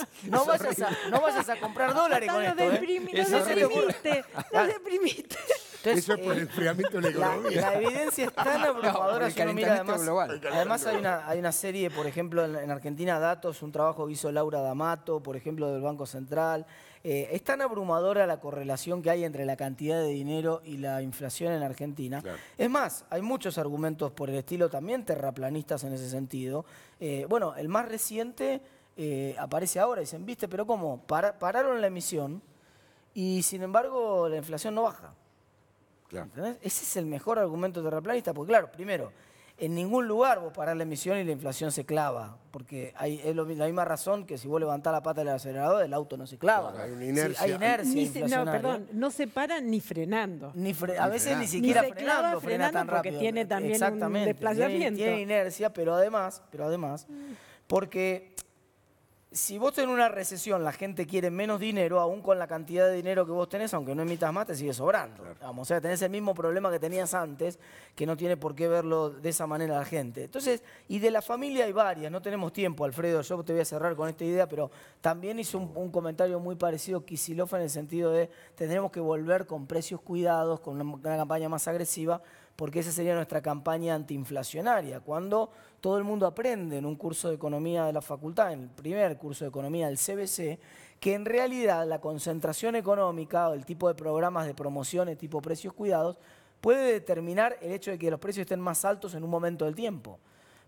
a, comprar dólares con esto. Nos ¿eh? deprimiste, nos deprimiste. Entonces, Eso es por eh, el enfriamiento de la economía. La, evidencia es tan abrumadora. No, mira, además, global. además hay, una, serie, por ejemplo, en Argentina, Datos, un trabajo que hizo Laura D'Amato, por ejemplo, del Banco Central. Eh, es tan abrumadora la correlación que hay entre la cantidad de dinero y la inflación en Argentina. Es más, hay muchos argumentos por el estilo también terraplanistas en ese sentido. Eh, bueno, el más reciente eh, aparece ahora, dicen, viste, pero ¿cómo? pararon la emisión y sin embargo la inflación no baja. Claro. Ese es el mejor argumento terraplanista, porque claro, primero, en ningún lugar vos parás la emisión y la inflación se clava, porque es la misma razón que si vos levantás la pata del acelerador, el auto no se clava. hay una inercia. hay inercia no, perdón, no se para ni frenando. Ni a veces ni, siquiera ni frenando, clava, frena tan porque tiene también un desplazamiento. Tiene, tiene, inercia, pero además, pero además, porque si vos tenés una recesión la gente quiere menos dinero, aún con la cantidad de dinero que vos tenés, aunque no emitas más, te sigue sobrando. o sea, tenés el mismo problema que tenías antes, que no tiene por qué verlo de esa manera la gente. Entonces, y de la familia hay varias, no tenemos tiempo, Alfredo, yo te voy a cerrar con esta idea, pero también hizo un, comentario muy parecido Kicillof en el sentido de tendremos que volver con precios cuidados, con una campaña más agresiva, porque esa sería nuestra campaña antiinflacionaria, cuando todo el mundo aprende en un curso de economía de la facultad, en el primer curso de economía del CBC, que en realidad la concentración económica o el tipo de programas de promociones tipo precios cuidados puede determinar el hecho de que los precios estén más altos en un momento del tiempo,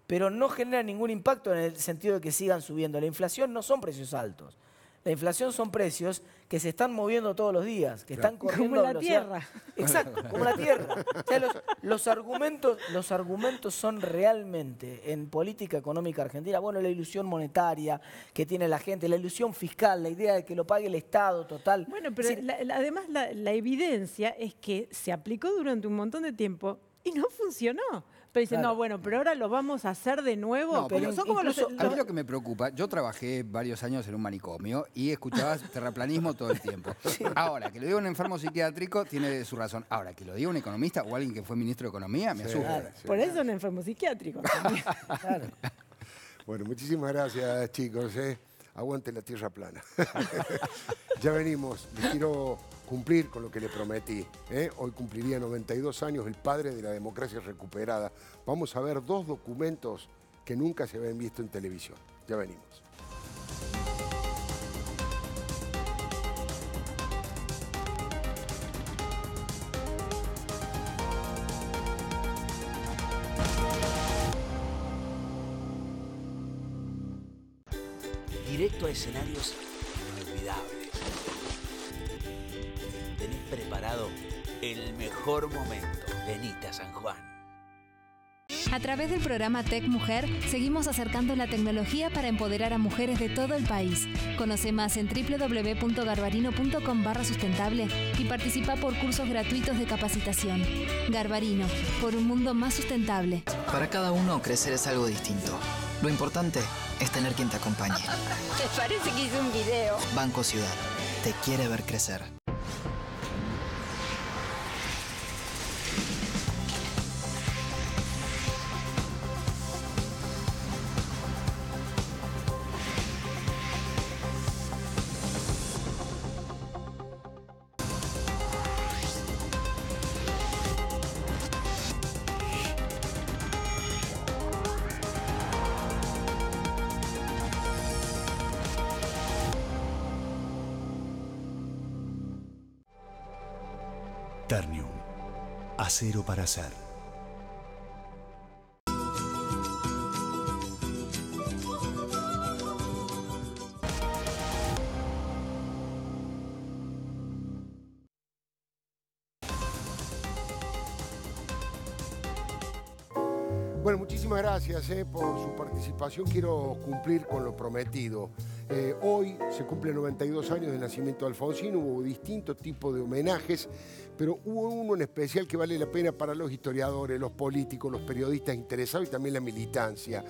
pero no genera ningún impacto en el sentido de que sigan subiendo. La inflación no son precios altos. La inflación son precios que se están moviendo todos los días, que están corriendo como la tierra. Exacto, como la tierra. los, argumentos, los argumentos son realmente en política económica argentina, bueno, la ilusión monetaria que tiene la gente, la ilusión fiscal, la idea de que lo pague el Estado total. Bueno, pero además la evidencia es que se aplicó durante un montón de tiempo y no funcionó. Pero dicen, no, bueno, pero ahora lo vamos a hacer de nuevo. pero son como los, A mí lo que me preocupa, yo trabajé varios años en un manicomio y escuchabas terraplanismo todo el tiempo. Ahora, que lo diga un enfermo psiquiátrico tiene su razón. Ahora, que lo diga un economista o alguien que fue ministro de Economía, me asusta. Por eso un enfermo psiquiátrico. claro. Bueno, muchísimas gracias, chicos. ¿eh? Aguante la tierra plana. ya venimos. quiero cumplir con lo que le prometí. ¿eh? Hoy cumpliría 92 años el padre de la democracia recuperada. Vamos a ver dos documentos que nunca se habían visto en televisión. Ya venimos. Directo a escenarios el mejor momento. Benita San Juan. A través del programa Tech Mujer, seguimos acercando la tecnología para empoderar a mujeres de todo el país. Conoce más en www.garbarino.com barra sustentable y participa por cursos gratuitos de capacitación. Garbarino, por un mundo más sustentable. Para cada uno, crecer es algo distinto. Lo importante es tener quien te acompañe. ¿Te parece que hice un video? Banco Ciudad, te quiere ver crecer. Ternium. Acero para hacer. Bueno, muchísimas gracias eh, por su participación. Quiero cumplir con lo prometido. Eh, hoy se cumple 92 años del nacimiento de Alfonsín, hubo distintos tipos de homenajes, pero hubo uno en especial que vale la pena para los historiadores, los políticos, los periodistas interesados y también la militancia.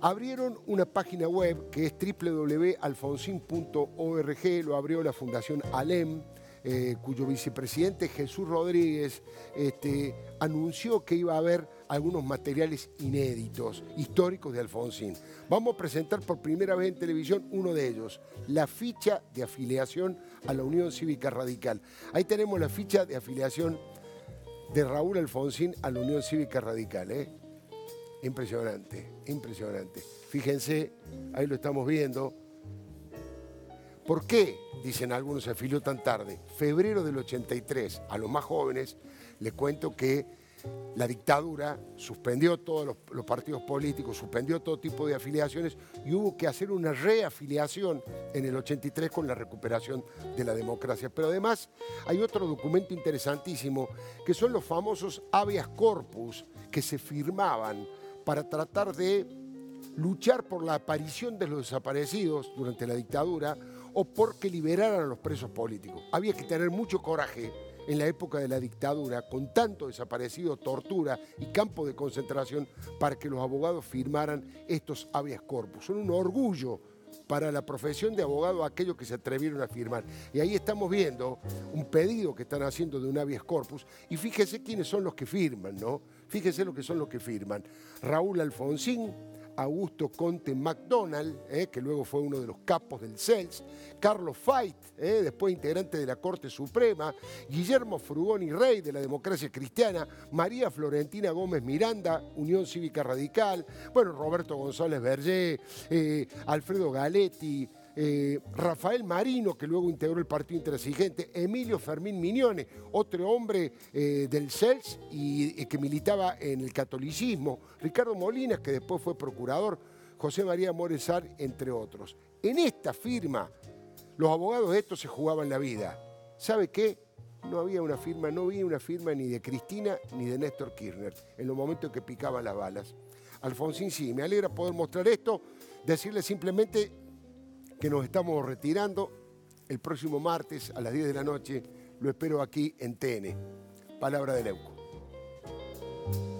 Abrieron una página web que es www.alfonsin.org, lo abrió la Fundación Alem. Eh, cuyo vicepresidente Jesús Rodríguez este, anunció que iba a haber algunos materiales inéditos, históricos de Alfonsín. Vamos a presentar por primera vez en televisión uno de ellos, la ficha de afiliación a la Unión Cívica Radical. Ahí tenemos la ficha de afiliación de Raúl Alfonsín a la Unión Cívica Radical. ¿eh? Impresionante, impresionante. Fíjense, ahí lo estamos viendo. ¿Por qué, dicen algunos, se afilió tan tarde? Febrero del 83, a los más jóvenes, les cuento que la dictadura suspendió todos los, partidos políticos, suspendió todo tipo de afiliaciones y hubo que hacer una reafiliación en el 83 con la recuperación de la democracia. Pero además hay otro documento interesantísimo que son los famosos habeas corpus que se firmaban para tratar de luchar por la aparición de los desaparecidos durante la dictadura o porque liberaran a los presos políticos. Había que tener mucho coraje en la época de la dictadura, con tanto desaparecido, tortura y campo de concentración, para que los abogados firmaran estos habeas corpus. Son un orgullo para la profesión de abogado aquellos que se atrevieron a firmar. Y ahí estamos viendo un pedido que están haciendo de un habeas corpus y fíjese quiénes son los que firman, ¿no? Fíjese lo que son los que firman. Raúl Alfonsín, Augusto Conte MacDonald, eh, que luego fue uno de los capos del CELS, Carlos Fight, eh, después integrante de la Corte Suprema, Guillermo Frugoni Rey de la Democracia Cristiana, María Florentina Gómez Miranda, Unión Cívica Radical, bueno, Roberto González Berger, eh, Alfredo Galetti, eh, Rafael Marino, que luego integró el Partido Intransigente, Emilio Fermín Mignone, otro hombre eh, del CELS y, eh, que militaba en el catolicismo, Ricardo Molinas, que después fue procurador, José María Morezar, entre otros. En esta firma, los abogados de estos se jugaban la vida. ¿Sabe qué? No había una firma, no había una firma ni de Cristina ni de Néstor Kirchner, en los momentos que picaban las balas. Alfonsín, sí, me alegra poder mostrar esto, decirle simplemente que nos estamos retirando. El próximo martes a las 10 de la noche lo espero aquí en TN. Palabra de Leuco.